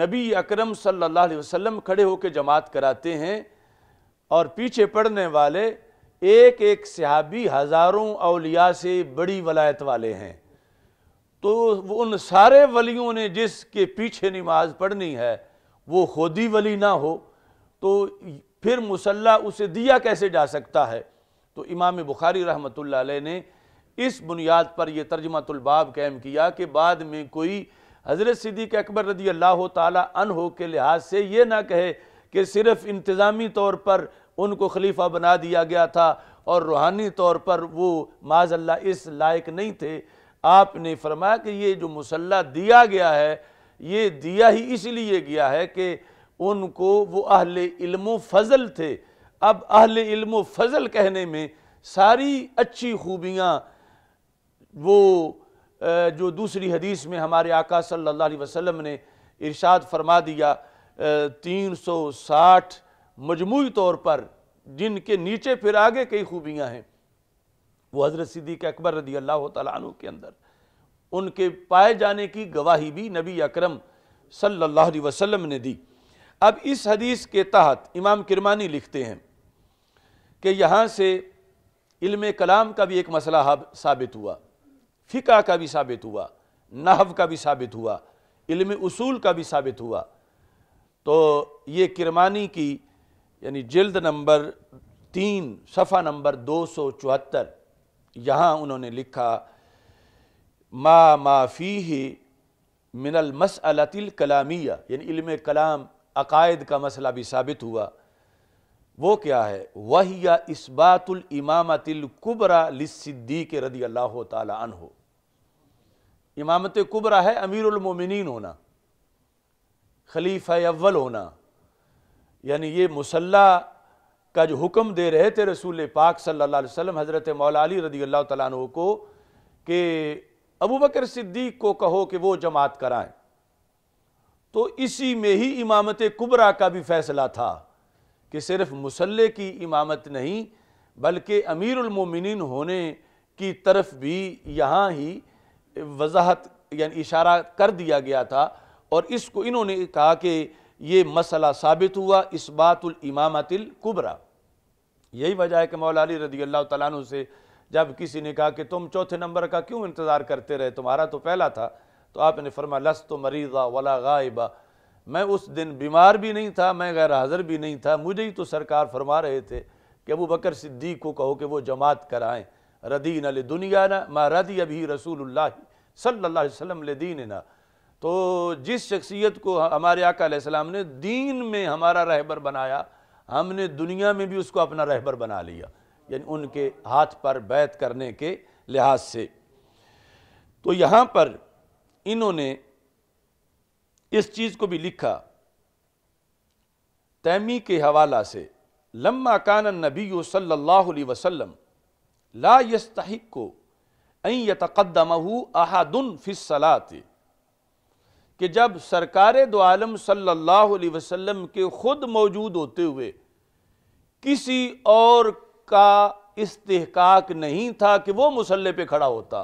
नबी अकरम सल्लल्लाहु अलैहि वसल्लम खड़े होकर जमात कराते हैं और पीछे पड़ने वाले एक एक सहाबी हज़ारों अलिया से बड़ी वलायत वाले हैं तो उन सारे वलियों ने जिसके पीछे नमाज पढ़नी है वो खुद ही वली ना हो तो फिर मुसल्ला उसे दिया कैसे जा सकता है तो इमाम बुखारी रहमत ने इस बुनियाद पर यह तर्जमातुलबाब कैम किया कि बाद में कोई हज़रत सिद्दीक अकबर रजी अल्लाह तन हो के लिहाज से ये ना कहे कि सिर्फ़ इंतज़ामी तौर पर उनको खलीफा बना दिया गया था और रूहानी तौर पर वो माजल्ला इस लायक नहीं थे आपने फरमाया कि ये जो मुसल्ला दिया गया है ये दिया ही इसलिए गया है कि उनको वो अहल इल्म फ़ज़ल थे अब अहल इल्म फ़ज़ल कहने में सारी अच्छी खूबियाँ वो जो दूसरी हदीस में हमारे आका सल्लल्लाहु अलैहि वसल्लम ने इरशाद फरमा दिया तीन सौ साठ मजमू तौर पर जिनके नीचे फिर आगे कई खूबियाँ हैं वो हज़रत सिद्दीक अकबर रदी अल्लाह तु के अंदर उनके पाए जाने की गवाही भी नबी अकरम सल्लल्लाहु अलैहि वसल्लम ने दी अब इस हदीस के तहत इमाम किरमानी लिखते हैं कि यहाँ से इल्म कलाम का भी एक मसला साबित हुआ फ़िका का भी साबित हुआ नहव का भी साबित हुआ इल्म उसूल का भी साबित हुआ तो ये किरमानी की यानी जल्द नंबर तीन सफ़ा नंबर दो सौ चौहत्तर यहाँ उन्होंने लिखा मा माफ़ी ही मिनल मसलतिल कलामिया यानी इल्म कलाम अकायद का मसला भी साबित हुआ वो क्या है वही या इसबातुल इमामतिलकुबरा के रदी अल्लाह तन हो इमामत कुबरा है अमीरमिन होना खलीफा अव्वल होना यानी ये मुसल्ला का जो हुक्म दे रहे थे रसूल पाक सल्लल्लाहु अलैहि वसल्लम हज़रत मौला अली रदी अल्लाह तु को कि अबू बकर सिद्दीक को कहो कि वो जमात कराएं तो इसी में ही इमामत कुबरा का भी फैसला था कि सिर्फ मुसल्ले की इमामत नहीं बल्कि अमीरमिन होने की तरफ भी यहाँ ही वजाहत यानी इशारा कर दिया गया था और इसको इन्होंने कहा कि ये मसला साबित हुआ इस इमामतिल कुबरा यही वजह है कि मौला अली रदी अल्लाह तु से जब किसी ने कहा कि तुम चौथे नंबर का क्यों इंतज़ार करते रहे तुम्हारा तो पहला था तो आपने फरमा लस तो मरीज़ा वला गायबा मैं उस दिन बीमार भी नहीं था मैं गैर हाजिर भी नहीं था मुझे ही तो सरकार फरमा रहे थे कि अबू बकर सिद्दीक को कहो कि वो जमात कराएं रदीन अल दुनिया ना मैं रदी अभी रसूल सल्ला वसलम दीन ना तो जिस शख्सियत को हमारे आकाम ने दीन में हमारा रहबर बनाया हमने दुनिया में भी उसको अपना रहबर बना लिया यानी उनके हाथ पर बैत करने के लिहाज से तो यहाँ पर इन्होंने इस चीज़ को भी लिखा तैमी के हवाला से लम्मा कान नबी सल्लल्लाहु अलैहि वसल्लम ला यस्तहिक को अं यतक़दमहू अहादुन फ़िसलात कि जब सरकार दो आलम सल्लल्लाहु अलैहि वसल्लम के ख़ुद मौजूद होते हुए किसी और का इस्तेहकाक नहीं था कि वो मुसल्ले पे खड़ा होता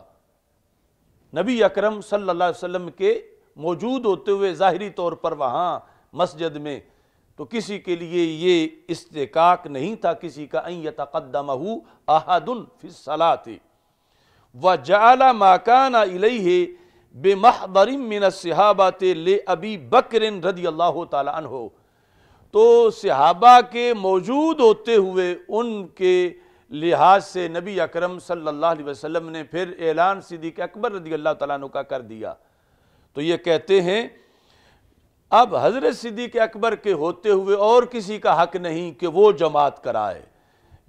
नबी अकरम सल्लल्लाहु अलैहि वसल्लम के मौजूद होते हुए ज़ाहरी तौर पर वहाँ मस्जिद में तो किसी के लिए ये इस्तेकाक नहीं था किसी का अं यतकदमहू अहदुल फिसला थे व जला माकान इलह बेमहबरिम मिन सहाबात ले अबी बकर रदी अल्लाह तहो तो सहाबा के मौजूद होते हुए उनके लिहाज से नबी अकरम सल्लल्लाहु अलैहि वसल्लम ने फिर ऐलान सिद्दीक अकबर रदी अल्लाह तु का कर दिया तो ये कहते हैं अब हज़रत सिद्दीक अकबर के होते हुए और किसी का हक नहीं कि वो जमात कराए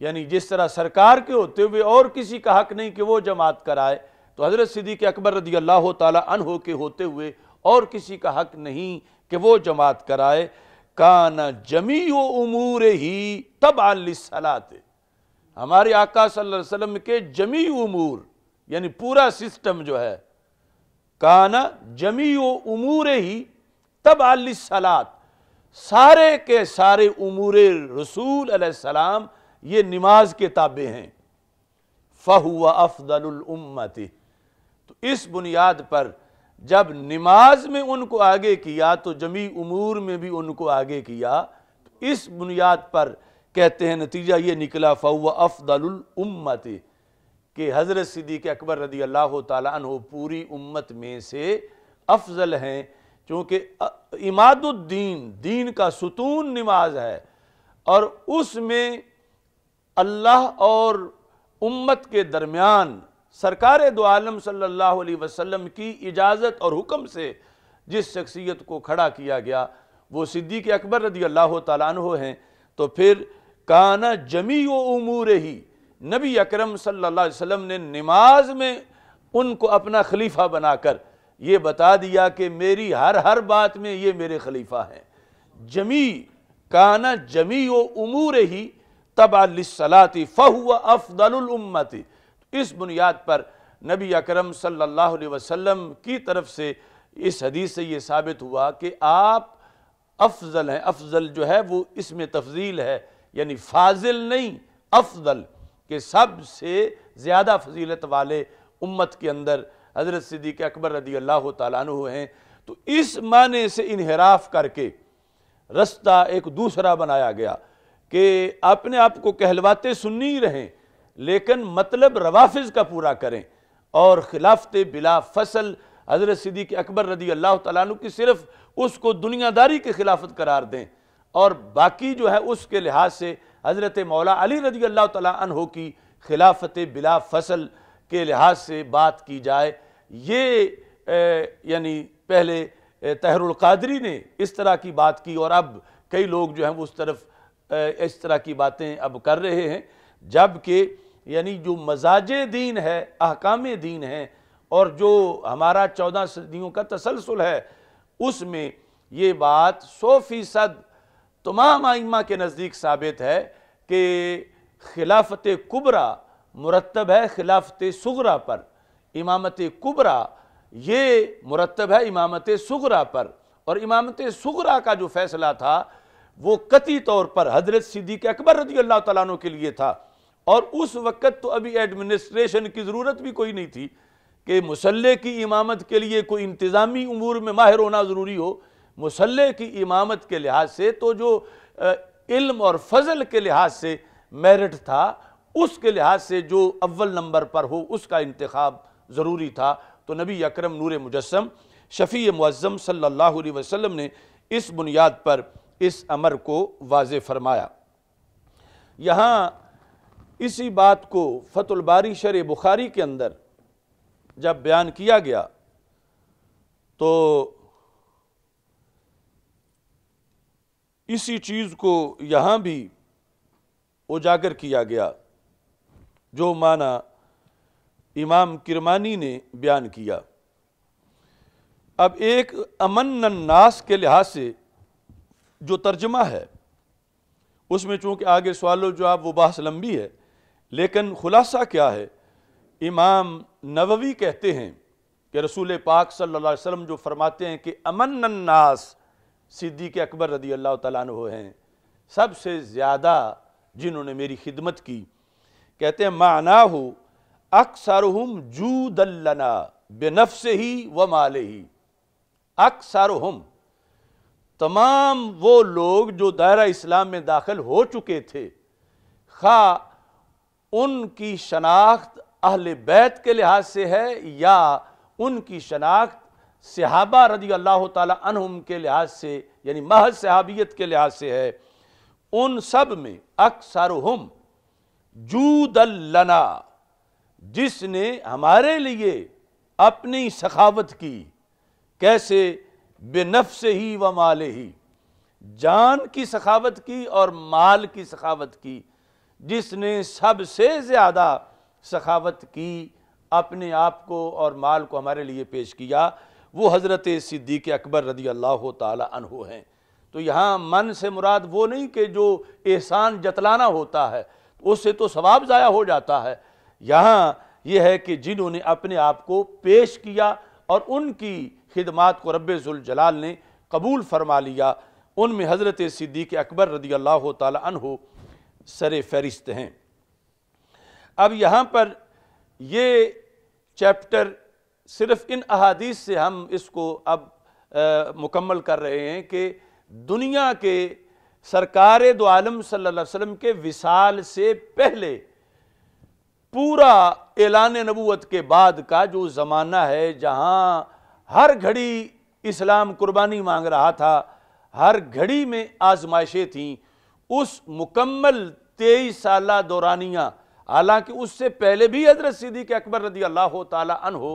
यानी जिस तरह सरकार के होते हुए और किसी का हक नहीं कि वो जमात कराए तो हज़रत सिद्दीक अकबर रदी अल्लाह हो के होते हुए और किसी का हक नहीं कि वो जमात कराए काना जमी व उमूर ही तब आलत हमारे आका सल्लम के जमी उमूर यानी पूरा सिस्टम जो है काना जमी उमूर ही तब सलात सारे के सारे उमूर रसूल सलाम ये नमाज के ताबे हैं फ़हुआ अफदलुम्मती तो इस बुनियाद पर जब नमाज में उनको आगे किया तो जमी उमूर में भी उनको आगे किया तो इस बुनियाद पर कहते हैं नतीजा ये निकला फ़हुआ अफदलुम्मती कि हज़रत सिद्दीक़ अकबर रदी अल्लाह तु पूरी उम्मत में से अफजल हैं चूँकि इमादुद्दीन दीन का सुतून नमाज है और उसमें अल्लाह और उम्मत के दरमियान सरकार दो आलम सल्लल्लाहु अलैहि वसल्लम की इजाज़त और हुक्म से जिस शख्सियत को खड़ा किया गया वो सिद्दीक़ अकबर रदी अल्लाह तु हैं तो फिर काना जमी व उमूर ही नबी अकरम सल्लल्लाहु अलैहि वसल्लम ने नमाज में उनको अपना खलीफा बनाकर ये बता दिया कि मेरी हर हर बात में ये मेरे खलीफा हैं जमी काना जमी व उमूर ही तबालसलाती फ़हुआ अफदलुम्मती इस बुनियाद पर नबी अकरम सल्लल्लाहु अलैहि वसल्लम की तरफ से इस हदीस से ये साबित हुआ कि आप अफजल हैं अफजल जो है वो इसमें तफजील है यानी फाजिल नहीं अफजल कि सबसे ज़्यादा फजीलत वाले उम्मत के अंदर हज़रत सिद्दीक अकबर रदी अल्लाह तु हैं तो इस माने से इनहराफ करके रास्ता एक दूसरा बनाया गया कि अपने आप को कहलवाते सुन्नी रहें लेकिन मतलब रवाफिज का पूरा करें और खिलाफत बिला फसल हज़रत सिद्दीक अकबर रदी अल्लाह तु की सिर्फ उसको दुनियादारी की खिलाफत करार दें और बाकी जो है उसके लिहाज से हज़रत मौला अली रजी अल्लाह तह की खिलाफत बिला फसल के लिहाज से बात की जाए ये यानी पहले तहरुलकादरी ने इस तरह की बात की और अब कई लोग जो हैं उस तरफ इस तरह की बातें अब कर रहे हैं जबकि यानी जो मजाज दीन है अहकाम दीन हैं और जो हमारा चौदह सदियों का तसलसल है उसमें ये बात सौ फ़ीसद तमाम आइमा के नज़दीक साबित है कि खिलाफत कुबरा मुरतब है खिलाफत सगरा पर इमामत कुबरा ये मुरतब है इमामत सगरा पर और इमामत सगरा का जो फैसला था वो कती तौर पर हजरत सिद्दीक अकबर रजी अल्लाह तु के लिए था और उस वक़्त तो अभी एडमिनिस्ट्रेशन की ज़रूरत भी कोई नहीं थी कि मुसल्ले की इमामत के लिए कोई इंतज़ामी उमूर में माहिर होना ज़रूरी हो मुसल्ह की इमामत के लिहाज से तो जो इल्म और फजल के लिहाज से मेरिट था उसके लिहाज से जो अव्वल नंबर पर हो उसका इंतखब ज़रूरी था तो नबी अकरम नूर मुजस्म शफ़ी मुज़म सल्लल्लाहु वसम ने इस बुनियाद पर इस अमर को वाज फरमाया यहाँ इसी बात को फतुलबारी शर बुखारी के अंदर जब बयान किया गया तो इसी चीज़ को यहाँ भी उजागर किया गया जो माना इमाम किरमानी ने बयान किया अब एक अमन नास के लिहाज से जो तर्जमा है उसमें चूंकि आगे सवाल जवाब वो बहस लंबी है लेकिन खुलासा क्या है इमाम नववी कहते हैं कि रसूल पाक सल्लल्लाहु अलैहि वसल्लम जो फरमाते हैं कि अमन नास सिद्दीक अकबर रदी अल्लाह तु हैं सबसे ज़्यादा जिन्होंने मेरी खिदमत की कहते हैं माना हो अक्सर हम जूदल्लना से ही व माल ही अक्सर हम तमाम वो लोग जो दायरा इस्लाम में दाखिल हो चुके थे खा उनकी शनाख्त अहल बैत के लिहाज से है या उनकी शनाख्त सहाबा रदी अल्लाह तहम के लिहाज से यानी महज सहाबियत के लिहाज से है उन सब में अक्सर हम जूदल्लना जिसने हमारे लिए अपनी सखावत की कैसे बेनफ से ही व माल ही जान की सखावत की और माल की सखावत की जिसने सबसे ज़्यादा सखावत की अपने आप को और माल को हमारे लिए पेश किया वो हज़रत सिद्दीक अकबर रदी अल्लाह तहु हैं तो यहाँ मन से मुराद वो नहीं कि जो एहसान जतलाना होता है उससे तो स्वाब ज़ाया हो जाता है यहाँ यह है कि जिन्होंने अपने आप को पेश किया और उनकी खिदमत को रबाल ने कबूल फरमा लिया उनमें हज़रत सिद्दीक अकबर रदी अल्लाह तहु सर फहरिस्त हैं अब यहाँ पर ये चैप्टर सिर्फ इन अहादीस से हम इसको अब आ, मुकम्मल कर रहे हैं कि दुनिया के सरकार दो आलम सल्ला वसम के विसाल से पहले पूरा एलान नबूत के बाद का जो ज़माना है जहाँ हर घड़ी इस्लाम कुर्बानी मांग रहा था हर घड़ी में आजमाइशें थीं उस मुकम्मल तेईस साल दौरानिया हालांकि उससे पहले भी हजरत सिद्दीक अकबर रदी अल्लाह तन हो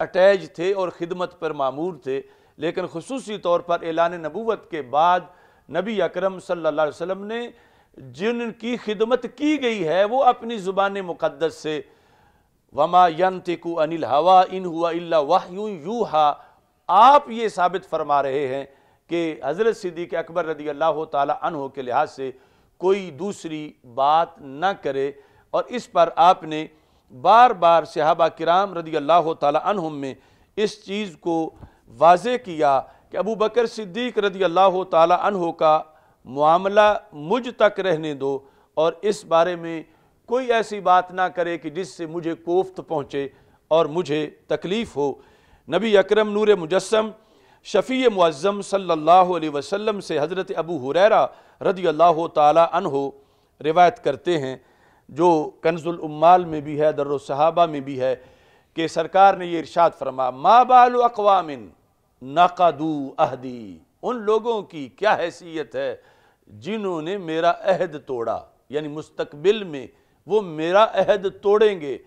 अटैच थे और ख़िदमत पर मामूर थे लेकिन खसूसी तौर पर एलान नबूत के बाद नबी अक्रम सल्लल्लाहु अलैहि वसल्लम ने जिनकी खिदमत की गई है वो अपनी ज़ुबान मुक़दस से वमा यंतिकु अनिल हवा इन हुआ इल्ला वाह यू हा आप ये साबित फरमा रहे हैं कि हज़रत सिद्दीक अकबर रदी अल्लाह तहों के लिहाज से कोई दूसरी बात ना करे और इस पर आपने बार बार सिहाबा कराम रदी अल्लाह तहम में इस चीज़ को वाज किया कि अबू बकर सिद्दीक रदी अल्लाह तहों का मामला मुझ तक रहने दो और इस बारे में कोई ऐसी बात ना करे कि जिससे मुझे कोफ्त पहुँचे और मुझे तकलीफ़ हो नबी अकरम नूर मुजस्म शफ़ी मुआज़म सल्ला वसम से हज़रत अबू हुरैरा रदी अल्लाह तहो रिवायत करते हैं जो कन्जुल उम्माल में भी है दर्रसहाबा में भी है कि सरकार ने ये इरशाद फरमा मा बाल अकवामिन नाकदू अहदी उन लोगों की क्या हैसियत है जिन्होंने मेरा अहद तोड़ा यानी मुस्तबिल में वो मेरा अहद तोड़ेंगे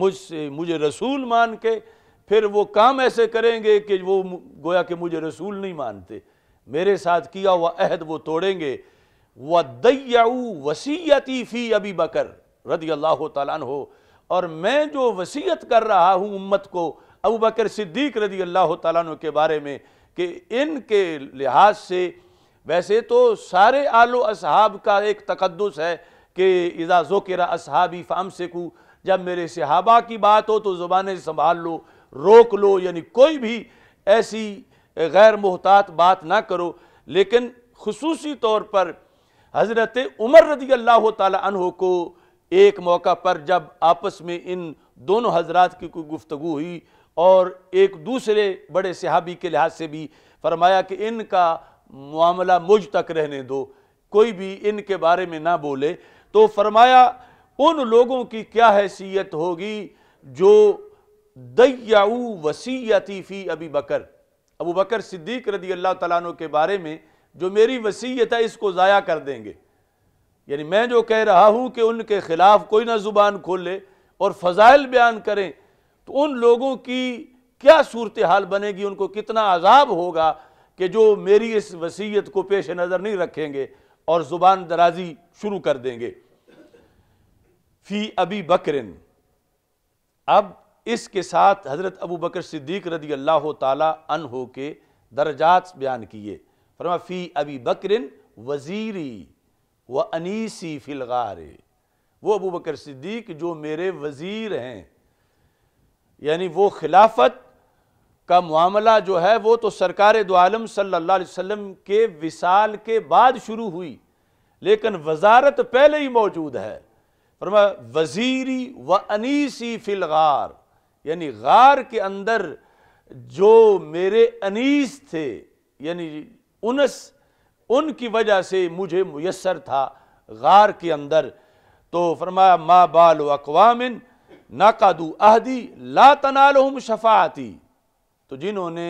मुझसे मुझे रसूल मान के फिर वो काम ऐसे करेंगे कि वो गोया कि मुझे रसूल नहीं मानते मेरे साथ किया हुआ अहद वो तोड़ेंगे वह दयाऊ वसीयती फ़ी अभी बकर रदी अल्लाह तन हो और मैं जो वसीयत कर रहा हूँ उम्मत को अबू बकर सिद्दीक रदी अल्लाह तन के बारे में कि इनके लिहाज से वैसे तो सारे आलो असहाब का एक तकदस है कि इज़ा ज़ोकरा असहाबी फ़ाम से कू जब मेरे सिहाबा की बात हो तो ज़ुबान संभाल लो रोक लो यानी कोई भी ऐसी गैर महतात बात ना करो लेकिन खसूसी तौर पर हज़रत उमर रदी अल्लाह तहों को एक मौका पर जब आपस में इन दोनों हजरात की कोई गुफ्तु हुई और एक दूसरे बड़े सहाबी के लिहाज से भी फरमाया कि इनका मामला मुझ तक रहने दो कोई भी इनके बारे में ना बोले तो फरमाया उन लोगों की क्या हैसियत होगी जो दयाउ वसीयती फ़ी अबी बकर अबू बकर सिद्दीक रदी अल्लाह तला के बारे में जो मेरी वसीयत है इसको ज़ाया कर देंगे यानी मैं जो कह रहा हूँ कि उनके ख़िलाफ़ कोई ना ज़ुबान खोले और फ़जाइल बयान करें तो उन लोगों की क्या सूरत हाल बनेगी उनको कितना अजाब होगा कि जो मेरी इस वसीयत को पेश नज़र नहीं रखेंगे और ज़ुबान दराजी शुरू कर देंगे फ़ी अबी बकरिन अब इसके साथ हज़रत अबू बकर सिद्दीक रदी अल्लाह तन हो के दर्जात बयान किए फरमा फ़ी अबी बकरिन वज़ीरी व अनीसी फिलगार वो अबू बकर सिद्दीक जो मेरे वज़ीर हैं यानी वो खिलाफत का मामला जो है वो तो सरकार दो आलम सल्ला के विसाल के बाद शुरू हुई लेकिन वजारत पहले ही मौजूद है फरमा वजीरी व अनीसी फिलगार यानी गार के अंदर जो मेरे अनीस थे यानी उनस उनकी वजह से मुझे मैसर था गार के अंदर तो फरमाया मा बाल अकवामिन नाकादू अहदी ला तनालहम शफाती तो जिन्होंने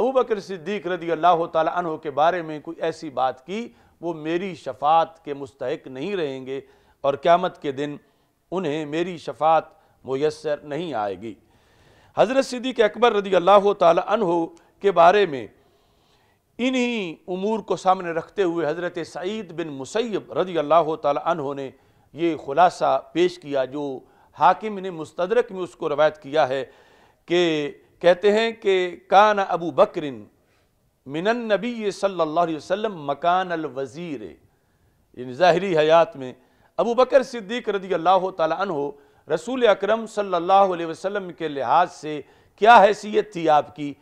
अबू बकर सिद्दीक रदी अल्लाह तहों के बारे में कोई ऐसी बात की वो मेरी शफात के मुस्तक नहीं रहेंगे और क़्यामत के दिन उन्हें मेरी शफात मैसर नहीं आएगी हज़रत सिद्दीक अकबर रदी अल्लाह तहों के बारे में इन्हीं उमूर को सामने रखते हुए हज़रत सईद बिन मुसैब रज़ी अल्लाह तहों ने यह खुलासा पेश किया जो हाकिम ने मुस्तरक में उसको रवायत किया है कि कहते हैं कि कान अबू बकरिन मिनन नबी सल्ला वसम मकान अलवज़ीर इन ज़ाहरी हयात में अबू बकर सिद्दीक रदी अल्लाह तहो रसूल अक्रम सल्ला वसम के लिहाज से क्या हैसियत थी आपकी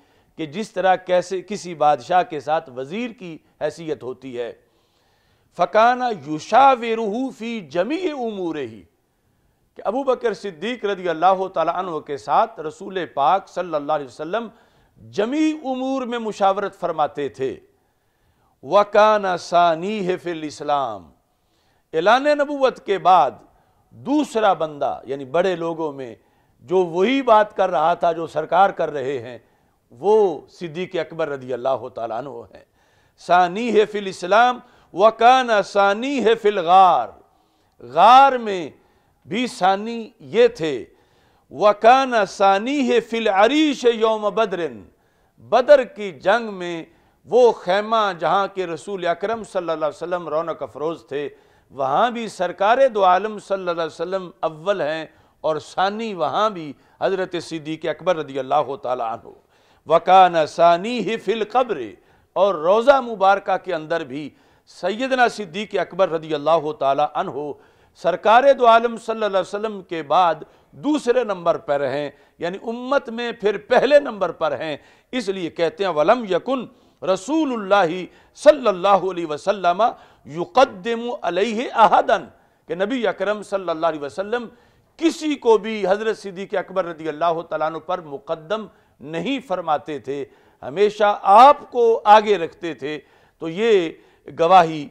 कि जिस तरह कैसे किसी बादशाह के साथ वज़ीर की हैसियत होती है फ़काना युशा फ़ी जमी उमूर ही कि अबू बकर सिद्दीक रदी अल्लाह तु के साथ रसूल पाक सल्ला वसम जमी उमूर में मुशावरत फरमाते थे वकाना सानी है फिल इस्लाम एलान नबूत के बाद दूसरा बंदा यानी बड़े लोगों में जो वही बात कर रहा था जो सरकार कर रहे हैं वो सिद्दीक अकबर रदी अल्लाह तु हैं सानी है फिल इस्लाम वकाना सानी है फिल गार गार में भी सानी ये थे वकान सानी है फिल अरीश योम बदरिन बदर की जंग में वो खैमा जहाँ के रसूल अक्रम सल्लम रौनक अफरोज़ थे वहाँ भी सरकार दो आलम सल्लम अव्वल हैं और सानी वहाँ भी हज़रत सिद्दीक अकबर रदी अल्लाह तु वकान सानी ही फिल कब्र और रोज़ा मुबारक के अंदर भी सैदना सिद्दीक अकबर रदी अल्लाह हो सरकार दो आलम सल्लल्लाहु अलैहि वसल्लम के बाद दूसरे नंबर पर हैं यानी उम्मत में फिर पहले नंबर पर हैं इसलिए कहते हैं वलम यकुन रसूल सल्लल्लाहु अलैहि वसल्लम युकदम अहदन के नबी अकरम सल्लल्लाहु अलैहि वसल्लम किसी को भी हज़रत सिद्दीक अकबर रदी अल्लाह तन पर मुकदम नहीं फरमाते थे हमेशा आपको आगे रखते थे तो ये गवाही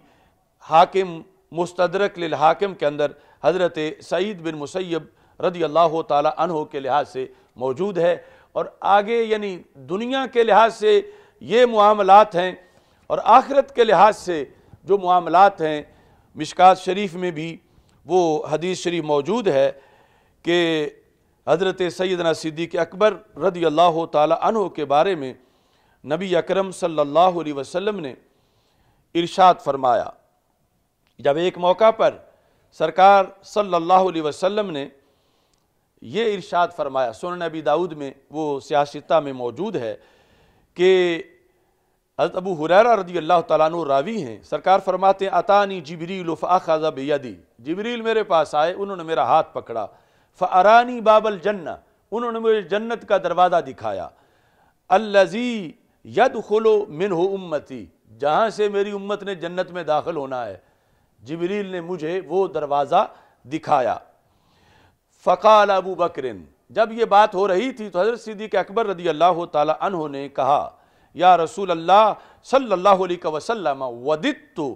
हाकिम मुस्तरक हाकिम के अंदर हज़रत सईद बिन मुसैब रदी अल्लाह तहों के लिहाज से मौजूद है और आगे यानी दुनिया के लिहाज से ये मामलात हैं और आखरत के लिहाज से जो मामलात हैं मिशकात शरीफ में भी वो हदीस शरीफ मौजूद है कि हज़रत सैदना सिद्दीक अकबर रदी अल्लाह तहों के बारे में नबी अकरम सल्लल्लाहु अलैहि वसल्लम ने इरशाद फरमाया जब एक मौका पर सरकार सल्लल्लाहु अलैहि वसल्लम ने यह इरशाद फरमाया सुन नबी दाऊद में वो सियासत में मौजूद है कि हज़रत अबू हुररा रदी अल्लाह तु रावी हैं सरकार फरमाते अतानी जबरील फ़ाखा बेदी जबरील मेरे पास आए उन्होंने मेरा हाथ पकड़ा फ़रानी बाबल जन्ना उन्होंने मुझे जन्नत का दरवाज़ा दिखाया अल्लज़ी यद खोलो मिन हो उम्मती जहाँ से मेरी उम्मत ने जन्नत में दाखिल होना है जबरील ने मुझे वो दरवाज़ा दिखाया फ़काल अबू बकरिन जब ये बात हो रही थी तो हज़रत सिद्दीक अकबर रदी अल्लाह तहों ने कहा या रसूल अल्लाह सल्ला वसलम वदित तो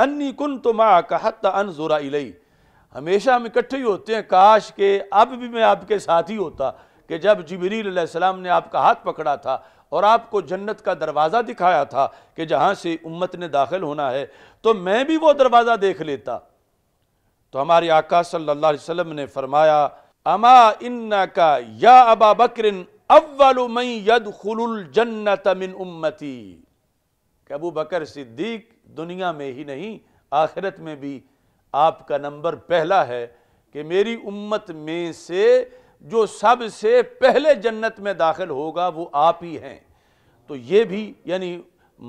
अन्नी कुन तो माँ कहत अनजुरा इलई हमेशा हम इकट्ठे ही होते हैं काश के अब भी मैं आपके साथ ही होता कि जब जबरीसम ने आपका हाथ पकड़ा था और आपको जन्नत का दरवाज़ा दिखाया था कि जहाँ से उम्मत ने दाखिल होना है तो मैं भी वो दरवाज़ा देख लेता तो हमारे आका सल्ला वसम ने फरमाया अमा इन्ना का या अबा बकरिन अव्वल मई यद खुल जन्नत मिन उम्मती अबू बकर सिद्दीक दुनिया में ही नहीं आखिरत में भी आपका नंबर पहला है कि मेरी उम्मत में से जो सबसे पहले जन्नत में दाखिल होगा वो आप ही हैं तो ये भी यानी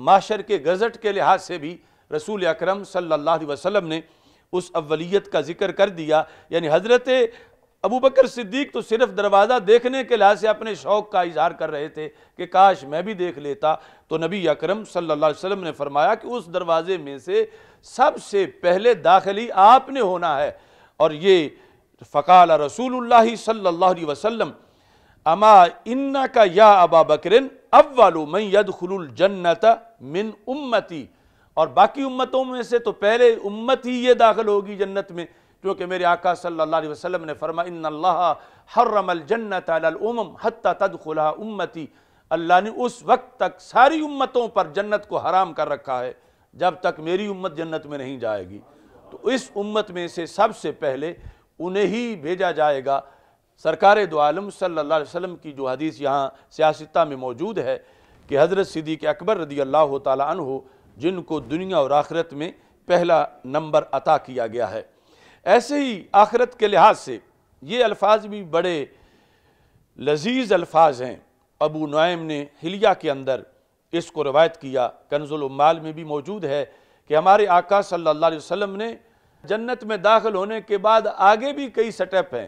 माशर के गज़ट के लिहाज से भी रसूल अकरम सल्लल्लाहु अलैहि वसल्लम ने उस अवलीत का जिक्र कर दिया यानी हज़रत अबू बकर सिद्दीक तो सिर्फ दरवाज़ा देखने के लिहाज से अपने शौक़ का इजहार कर रहे थे कि काश मैं भी देख लेता तो नबी अकरम सल्लल्लाहु अलैहि वसल्लम ने फरमाया कि उस दरवाज़े में से सबसे पहले दाखिली आपने होना है और ये फ़काल रसूल सल्ला वसलम अमा इन्ना का या अबा बकरन अव्वालु मैं खुलजन्नत मिन उम्मती और बाकी उम्मतों में से तो पहले उम्मत ही ये दाखिल होगी जन्नत में क्योंकि मेरे आका सल्लल्लाहु अलैहि वसल्लम ने फरमा इन अल्लाह हर्रमल जन्नत अलम हत्ता तदखुला उम्मती अल्लाह ने उस वक्त तक सारी उम्मतों पर जन्नत को हराम कर रखा है जब तक मेरी उम्मत जन्नत में नहीं जाएगी तो इस उम्मत में से सबसे पहले उन्हें ही भेजा जाएगा सरकार दो आलम सल्ला वसम की जो हदीस यहाँ सियासता में मौजूद है कि हज़रत सिद्दीक अकबर रदी अल्लाह तु जिनको दुनिया और आखिरत में पहला नंबर अता किया गया है ऐसे ही आखरत के लिहाज से ये अल्फाज भी बड़े लजीज अल्फाज हैं अबू नाइम ने हिलिया के अंदर इसको रवायत किया कन्जुलमाल में भी मौजूद है कि हमारे आका सल्लल्लाहु अलैहि वसल्लम ने जन्नत में दाखिल होने के बाद आगे भी कई स्टेप हैं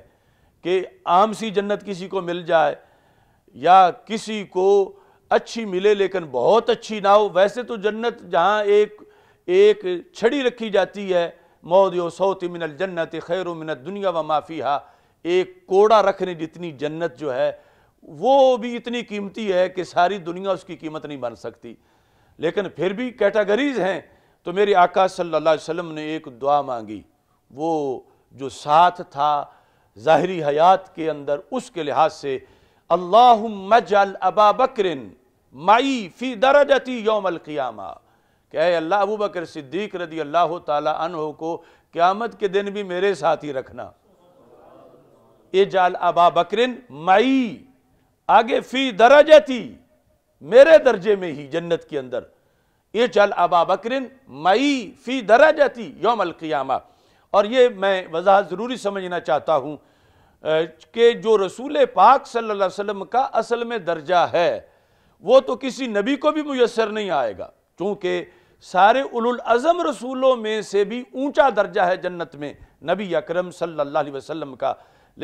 कि आम सी जन्नत किसी को मिल जाए या किसी को अच्छी मिले लेकिन बहुत अच्छी ना हो वैसे तो जन्नत जहाँ एक एक छड़ी रखी जाती है मोदी सौत मिनल जन्नत खैर मिनत दुनिया व माफ़िया एक कोड़ा रखने जितनी जन्नत जो है वो भी इतनी कीमती है कि सारी दुनिया उसकी कीमत नहीं बन सकती लेकिन फिर भी कैटेगरीज हैं तो मेरे आका सल्लल्लाहु अलैहि वसल्लम ने एक दुआ मांगी वो जो साथ था ज़ाहरी हयात के अंदर उसके लिहाज से अल्लाह मजल अबा बकरिन माई फ़ी दरजती यौमल क़ियामा कि अल्लाह अबू बकर सिद्दीक रदी अल्लाह तला को क़्यामत के दिन भी मेरे साथ ही रखना ये जाल अबा बकरिन मई आगे फ़ी दरज थी मेरे दर्जे में ही जन्नत के अंदर ये चल अबा बकरिन मई फ़ी दरा जाती योम अलक़ियामा और ये मैं वजह ज़रूरी समझना चाहता हूँ कि जो रसूल पाक सल्लल्लाहु अलैहि वसल्लम का असल में दर्जा है वो तो किसी नबी को भी मुयसर नहीं आएगा चूँकि सारे उलुल अज़म रसूलों में से भी ऊंचा दर्जा है जन्नत में नबी अकरम सल्लल्लाहु अलैहि वसल्लम का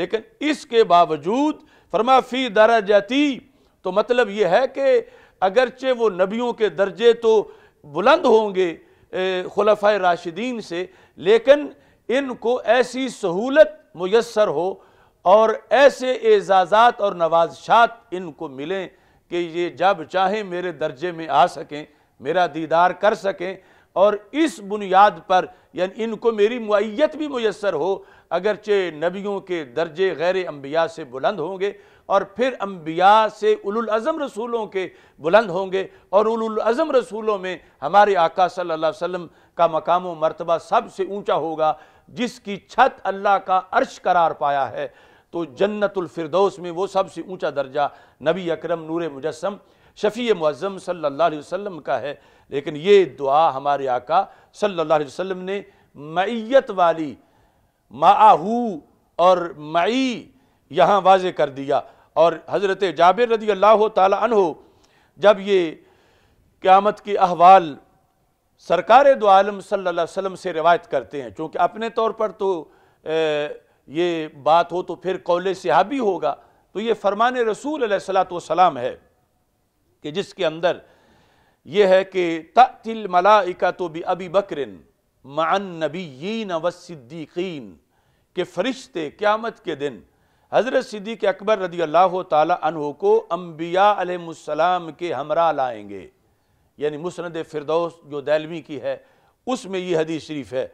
लेकिन इसके बावजूद फरमाफी जाती तो मतलब ये है कि अगरचे वो नबियों के दर्जे तो बुलंद होंगे खलफ़ राशिदीन से लेकिन इनको ऐसी सहूलत मैसर हो और ऐसे एजाज़ात और नवाजशात इनको मिलें कि ये जब चाहें मेरे दर्जे में आ सकें मेरा दीदार कर सकें और इस बुनियाद पर यानी इनको मेरी मुयत भी मैसर हो अगरचे नबियों के दर्जे गैर अम्बिया से बुलंद होंगे और फिर अम्बिया से उलज़म रसूलों के बुलंद होंगे और उलज़म रसूलों में हमारे आका सल्ला वसम का मकाम मरतबा सबसे ऊँचा होगा जिसकी छत अल्लाह का अर्श करार पाया है तो जन्नतुल फिरदौस में वो सबसे ऊंचा दर्जा नबी अकरम नूर मुजस्म शफ़ी मज़म सल्ला वसम का है लेकिन ये दुआ हमारे आका सल्ला वसम ने मैत वाली माहू और मई यहाँ वाज कर दिया और हज़रत जाबिर रदी अल्लाह तहो जब ये क़्यामत के अहवाल सरकार दो आलम सल्ला वसम से रिवायत करते हैं चूँकि अपने तौर पर तो ये बात हो तो फिर कौल हाबी होगा तो ये फरमान रसूल सलात वसलाम है कि जिसके अंदर यह है कि तिल मलाइका तो भी अबी बकरिन मान नबीन वसिद्दीकीन के फरिश्ते क़्यामत के दिन हज़रत सिद्दीक अकबर रदी अल्लाह तह को अम्बिया अलमसलाम के हमरा लाएंगे यानी मुसनद फ़िरदौस जो दैलवी की है उसमें यह हदीस शरीफ है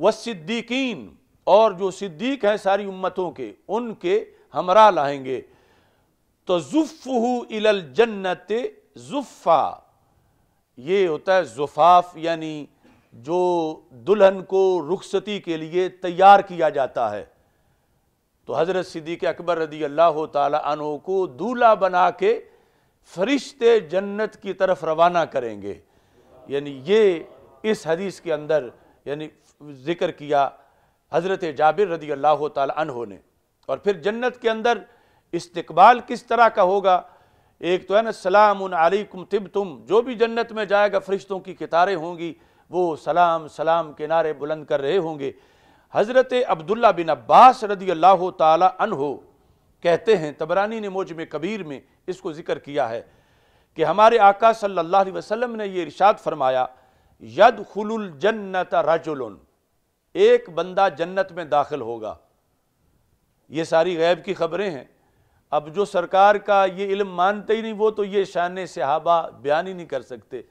वसिद्दीकीन और जो सिद्दीक हैं सारी उम्मतों के उनके हमरा लाएंगे तो जुफ़ू इलल जन्नत जुफ़ा ये होता है जुफाफ यानी जो दुल्हन को रुखसती के लिए तैयार किया जाता है तो हज़रत सिद्दीक अकबर रदी अल्लाह तु को दूल्हा बना के फरिश्ते जन्नत की तरफ रवाना करेंगे यानी ये इस हदीस के अंदर यानी ज़िक्र किया हज़रत जाबिर रदी अल्लाह तु ने और फिर जन्नत के अंदर इस्तबाल किस तरह का होगा एक तो है ना सलाम अलैकुम तिब तुम जो भी जन्नत में जाएगा फरिश्तों की कितारें होंगी वो सलाम सलाम के नारे बुलंद कर रहे होंगे हज़रत अब्दुल्ला बिन अब्बास रदी अल्लाह तहो कहते हैं तबरानी ने मोज में कबीर में इसको ज़िक्र किया है कि हमारे आका सल्ला वसलम ने यह इरशाद फरमाया यद खुलुल जन्नत एक बंदा जन्नत में दाखिल होगा ये सारी गैब की खबरें हैं अब जो सरकार का ये इल्म मानते ही नहीं वो तो ये शान सहाबा बयान ही नहीं कर सकते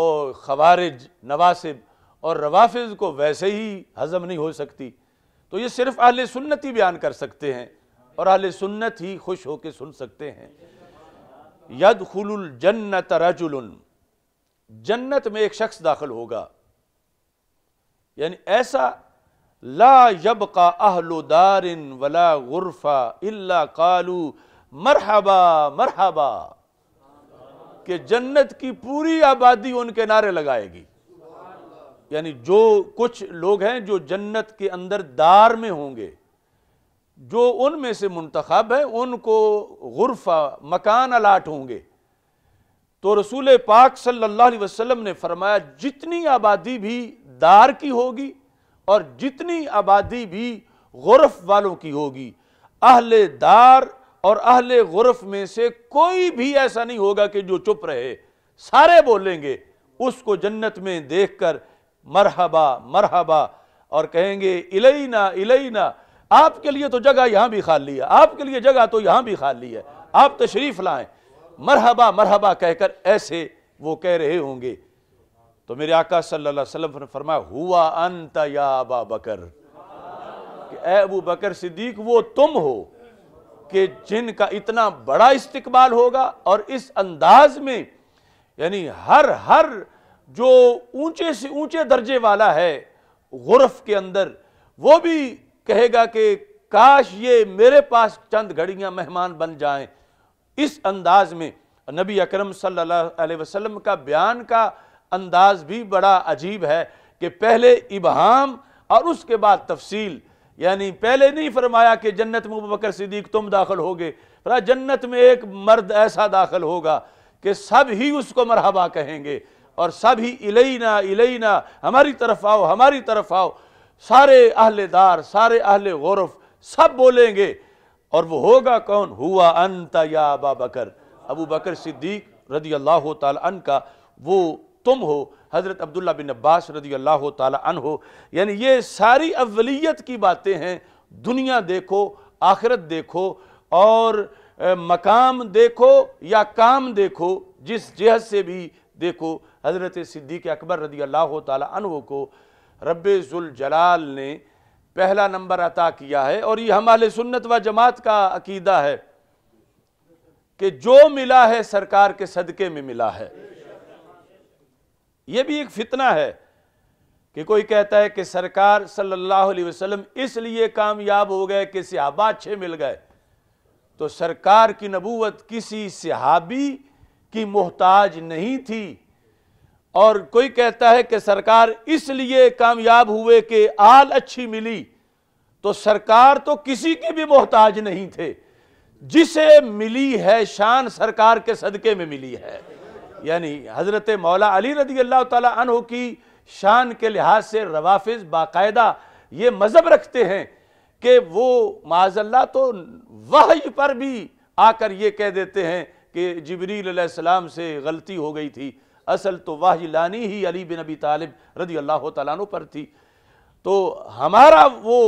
और खवारिज नवासिब और रवाफिज को वैसे ही हजम नहीं हो सकती तो ये सिर्फ अहल सुन्नत ही बयान कर सकते हैं और अहल सुन्नत ही खुश होकर सुन सकते हैं यद खुल जन्नत रजुल जन्नत में एक शख्स दाखिल होगा यानी ऐसा ला यब का दारिन वला गुरफा इल्ला कालू मरहबा मरहबा के जन्नत की पूरी आबादी उनके नारे लगाएगी यानी जो कुछ लोग हैं जो जन्नत के अंदर दार में होंगे जो उनमें से मुंतखब है उनको गुरफा मकान अलाट होंगे तो रसूल पाक सल्लल्लाहु अलैहि वसल्लम ने फरमाया जितनी आबादी भी दार की होगी और जितनी आबादी भी गरफ वालों की होगी अहल दार और अहल गरफ में से कोई भी ऐसा नहीं होगा कि जो चुप रहे सारे बोलेंगे उसको जन्नत में देख कर मरहबा मरहबा और कहेंगे इलेना इलेना आपके लिए तो जगह यहाँ भी खाली है आपके लिए जगह तो यहाँ भी खाली है आप तशरीफ़ लाएं मरहबा मरहबा कहकर ऐसे वो कह रहे होंगे तो मेरे आका सल्लल्लाहु अलैहि वसल्लम ने फरमाया हुआ अंत या अबा बकर कि अबू बकर सिद्दीक वो तुम हो कि जिनका इतना बड़ा इस्तकबाल होगा और इस अंदाज में यानी हर हर जो ऊंचे से ऊंचे दर्जे वाला है गुरफ के अंदर वो भी कहेगा कि काश ये मेरे पास चंद घड़ियां मेहमान बन जाएं इस अंदाज में नबी अकरम सल्लल्लाहु अलैहि वसल्लम का बयान का अंदाज भी बड़ा अजीब है कि पहले इबहम और उसके बाद तफसील यानी पहले नहीं फरमाया कि जन्नत में बकर सिद्दीक तुम दाखिल होगे गए जन्नत में एक मर्द ऐसा दाखिल होगा कि सब ही उसको मरहबा कहेंगे और सब ही इलैना इलैना हमारी तरफ आओ हमारी तरफ आओ सारे अहलेदार सारे अहले गौरफ सब बोलेंगे और वो होगा कौन हुआ अंत या अबा बकर अबू बकर सिद्दीक रदी अल्लाह तन का वो तुम हो हज़रत अब्दुल्ला बिन अब्बास रदी अल्लाह तन हो यानी ये सारी अवलीत की बातें हैं दुनिया देखो आखिरत देखो और ए, मकाम देखो या काम देखो जिस जहत से भी देखो हज़रत सिद्दीक अकबर रदी अल्लाह तन को रबाल ने पहला नंबर अता किया है और ये हमारे सुन्नत व जमात का अकीदा है कि जो मिला है सरकार के सदक़े में मिला है यह भी एक फितना है कि कोई कहता है कि सरकार सल्लल्लाहु अलैहि वसल्लम इसलिए कामयाब हो गए कि सिहाबा अच्छे मिल गए तो सरकार की नबूवत किसी सिहाबी की मोहताज नहीं थी और कोई कहता है कि सरकार इसलिए कामयाब हुए कि आल अच्छी मिली तो सरकार तो किसी के भी मोहताज नहीं थे जिसे मिली है शान सरकार के सदके में मिली है यानी हज़रत मौला अली रदी अल्लाह तन की शान के लिहाज से रवाफ़ बाकायदा ये मज़हब रखते हैं कि वो माजल्ला तो वही पर भी आकर ये कह देते हैं कि जबरीलम से गलती हो गई थी असल तो वाह लानी ही अली बिन अबी तालिब रदी अल्लाह तु पर थी तो हमारा वो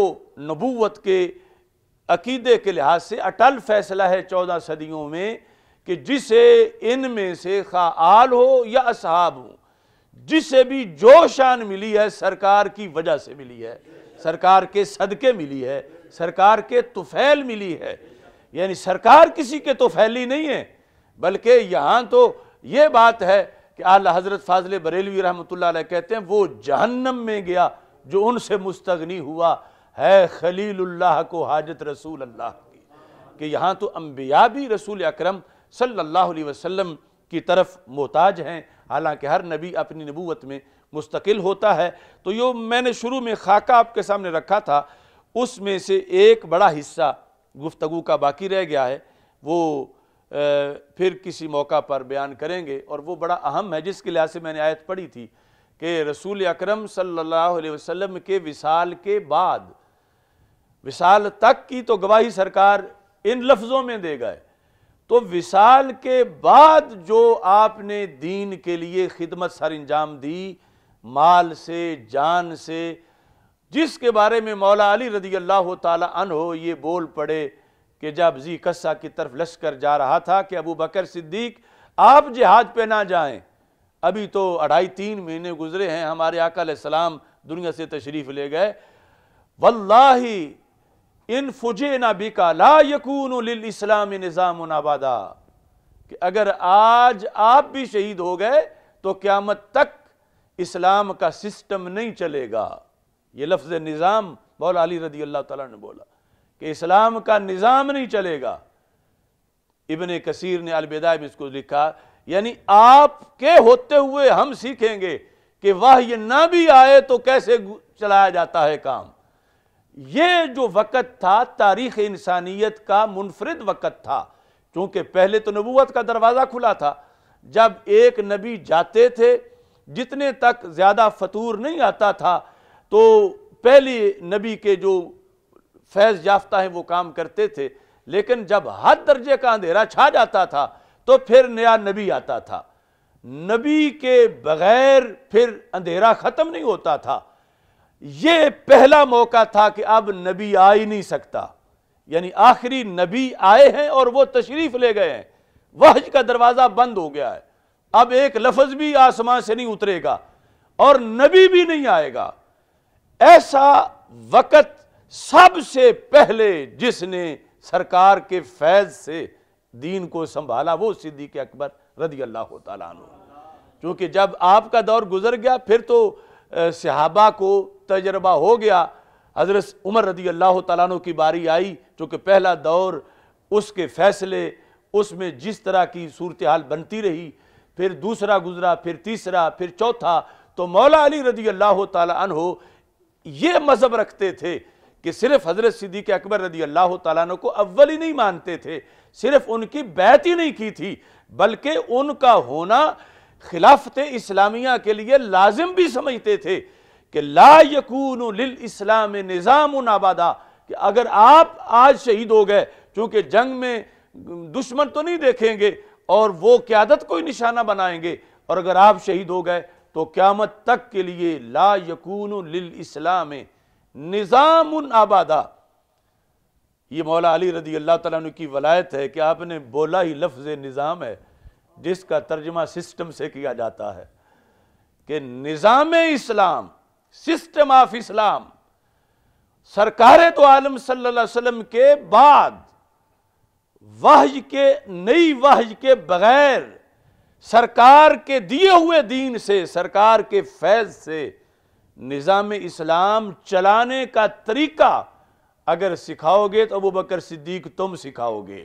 नबूवत के अकीदे के लिहाज से अटल फैसला है चौदह सदियों में कि जिसे इनमें से ख़ाल हो या असहाब हो जिसे भी जो शान मिली है सरकार की वजह से मिली है सरकार के सदके मिली है सरकार के तुफैल मिली है यानी सरकार किसी के तो फैली नहीं है बल्कि यहाँ तो ये बात है कि आला हज़रत फाजल बरेलवी रहमत कहते हैं वो जहन्नम में गया जो उनसे मुस्तगनी हुआ है खलील को हाजत रसूल अल्लाह की कि यहाँ तो अम्बिया भी रसूल अक्रम सल्लल्लाहु अलैहि वसल्लम की तरफ मोहताज हैं हालांकि हर नबी अपनी नबूत में मुस्तकिल होता है तो यो मैंने शुरू में खाका आपके सामने रखा था उसमें से एक बड़ा हिस्सा गुफ्तगु का बाकी रह गया है वो फिर किसी मौका पर बयान करेंगे और वो बड़ा अहम है जिसके लिहाज से मैंने आयत पढ़ी थी कि रसूल अकरम सल्लल्लाहु अलैहि वसल्लम के विसाल के बाद विसाल तक की तो गवाही सरकार इन लफ्ज़ों में दे गए तो विशाल के बाद जो आपने दीन के लिए खिदमत सर अंजाम दी माल से जान से जिसके बारे में मौला अली रदी अल्लाह हो ये बोल पड़े कि जब जी कस्सा की तरफ लश्कर जा रहा था कि अबू बकर सिद्दीक आप जिहाद पे ना जाएं अभी तो अढ़ाई तीन महीने गुजरे हैं हमारे आकल सलाम दुनिया से तशरीफ़ ले गए वल्लाही इन फुजे नबिका ला यकून इस्लाम निज़ाम आबादा कि अगर आज आप भी शहीद हो गए तो क़्यामत तक इस्लाम का सिस्टम नहीं चलेगा ये लफ्ज़ निज़ाम मौला अली रदी अल्लाह तला ने बोला कि इस्लाम का निज़ाम नहीं चलेगा इबन कसीर ने अलबेदा भी इसको लिखा यानी आपके होते हुए हम सीखेंगे कि वाह ये ना भी आए तो कैसे चलाया जाता है काम ये जो वक़्त था तारीख़ इंसानियत का मुनफरद वक़्त था क्योंकि पहले तो नबूत का दरवाज़ा खुला था जब एक नबी जाते थे जितने तक ज़्यादा फतूर नहीं आता था तो पहले नबी के जो फैज़ याफ्ता हैं वो काम करते थे लेकिन जब हद दर्जे का अंधेरा छा जाता था तो फिर नया नबी आता था नबी के बग़ैर फिर अंधेरा ख़त्म नहीं होता था यह पहला मौका था कि अब नबी आ ही नहीं सकता यानी आखिरी नबी आए हैं और वह तशरीफ ले गए हैं वहज का दरवाज़ा बंद हो गया है अब एक लफज भी आसमान से नहीं उतरेगा और नबी भी नहीं आएगा ऐसा वक़्त सबसे पहले जिसने सरकार के फैज़ से दीन को संभाला वो सिद्दीक अकबर रदी अल्लाह तुम क्योंकि जब आपका दौर गुजर गया फिर तो सिहाबा को तजर्बा हो गया हज़रत उमर रदी अल्लाह तु की बारी आई चूँकि पहला दौर उसके फैसले उसमें जिस तरह की सूरत हाल बनती रही फिर दूसरा गुजरा फिर तीसरा फिर चौथा तो मौला अली रदी अल्लाह तहो ये मज़हब रखते थे कि सिर्फ हज़रत सिद्दीक अकबर रदी अल्लाह तु को अव्वल ही नहीं मानते थे सिर्फ उनकी बैत ही नहीं की थी बल्कि उनका होना खिलाफत इस्लामिया के लिए लाजिम भी समझते थे कि ला यकून लिल इस्लाम निज़ाम आबादा कि अगर आप आज शहीद हो गए चूँकि जंग में दुश्मन तो नहीं देखेंगे और वो क्यादत को ही निशाना बनाएंगे और अगर आप शहीद हो गए तो क़्यामत तक के लिए ला यकून लिल इस्लाम निज़ाम आबादा ये मौला अली रदी अल्लाह तु की वलायत है कि आपने बोला ही लफ्ज़ निज़ाम है जिसका तर्जमा सिस्टम से किया जाता है कि निज़ाम इस्लाम सिस्टम ऑफ इस्लाम सरकार तो आलम सल्लल्लाहु अलैहि वसल्लम के बाद वहज के नई वहज के बगैर सरकार के दिए हुए दीन से सरकार के फैज से निज़ाम इस्लाम चलाने का तरीका अगर सिखाओगे तो अबू बकर सिद्दीक तुम सिखाओगे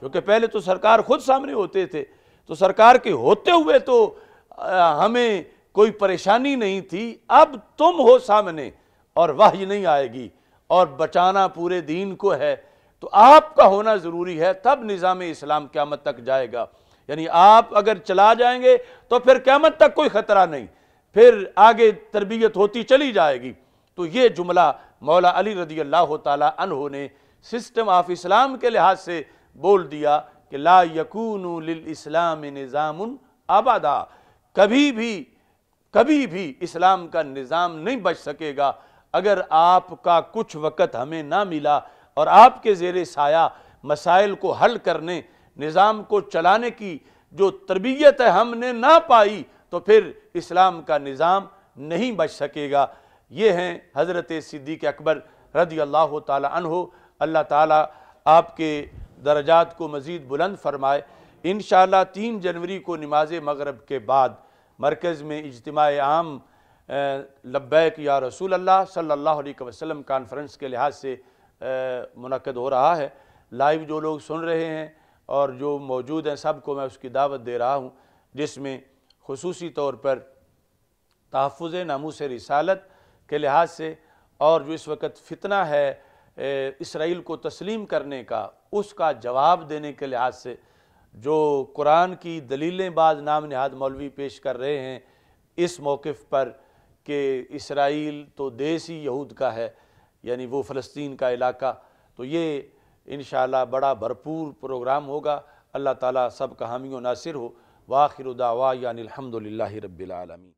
क्योंकि पहले तो सरकार खुद सामने होते थे तो सरकार के होते हुए तो हमें कोई परेशानी नहीं थी अब तुम हो सामने और वाह नहीं आएगी और बचाना पूरे दीन को है तो आपका होना ज़रूरी है तब निज़ाम इस्लाम क्यामत तक जाएगा यानी आप अगर चला जाएंगे तो फिर क्यामत तक कोई ख़तरा नहीं फिर आगे तरबियत होती चली जाएगी तो ये जुमला मौला अली रदी अल्लाह तहों ने सिस्टम ऑफ इस्लाम के लिहाज से बोल दिया कि ला यकून इस्लाम निज़ाम आबादा कभी भी कभी भी इस्लाम का निज़ाम नहीं बच सकेगा अगर आपका कुछ वक़्त हमें ना मिला और आपके जेर साया मसाइल को हल करने निज़ाम को चलाने की जो तरबियत है हमने ना पाई तो फिर इस्लाम का निज़ाम नहीं बच सकेगा ये हैं हज़रत सिद्दीक अकबर रदी अल्लाह तहो अल्लाह ताला आपके दर्जात को मज़ीद बुलंद फरमाए इन तीन जनवरी को नमाज मगरब के बाद मरकज़ में इजतम आम लब्बैक या रसूल अल्लाह सल्ला वसलम कॉन्फ्रेंस के लिहाज से मनक़द हो रहा है लाइव जो लोग सुन रहे हैं और जो मौजूद हैं सब को मैं उसकी दावत दे रहा हूँ जिसमें खसूस तौर पर तहफ़ नामूस रिसालत के लिहाज से और जो इस वक्त फ़ितना है इसराइल को तस्लीम करने का उसका जवाब देने के लिहाज से जो कुरान की दलीलें बाज नाम नहाद मौलवी पेश कर रहे हैं इस मौक़ पर कि इसराइल तो देश ही यहूद का है यानी वो फ़लस्तीन का इलाका तो ये इन बड़ा भरपूर प्रोग्राम होगा अल्लाह ताला सब कहानियों नासिर हो वाखिर दावा यानी अलहमदिल्ला रबालमी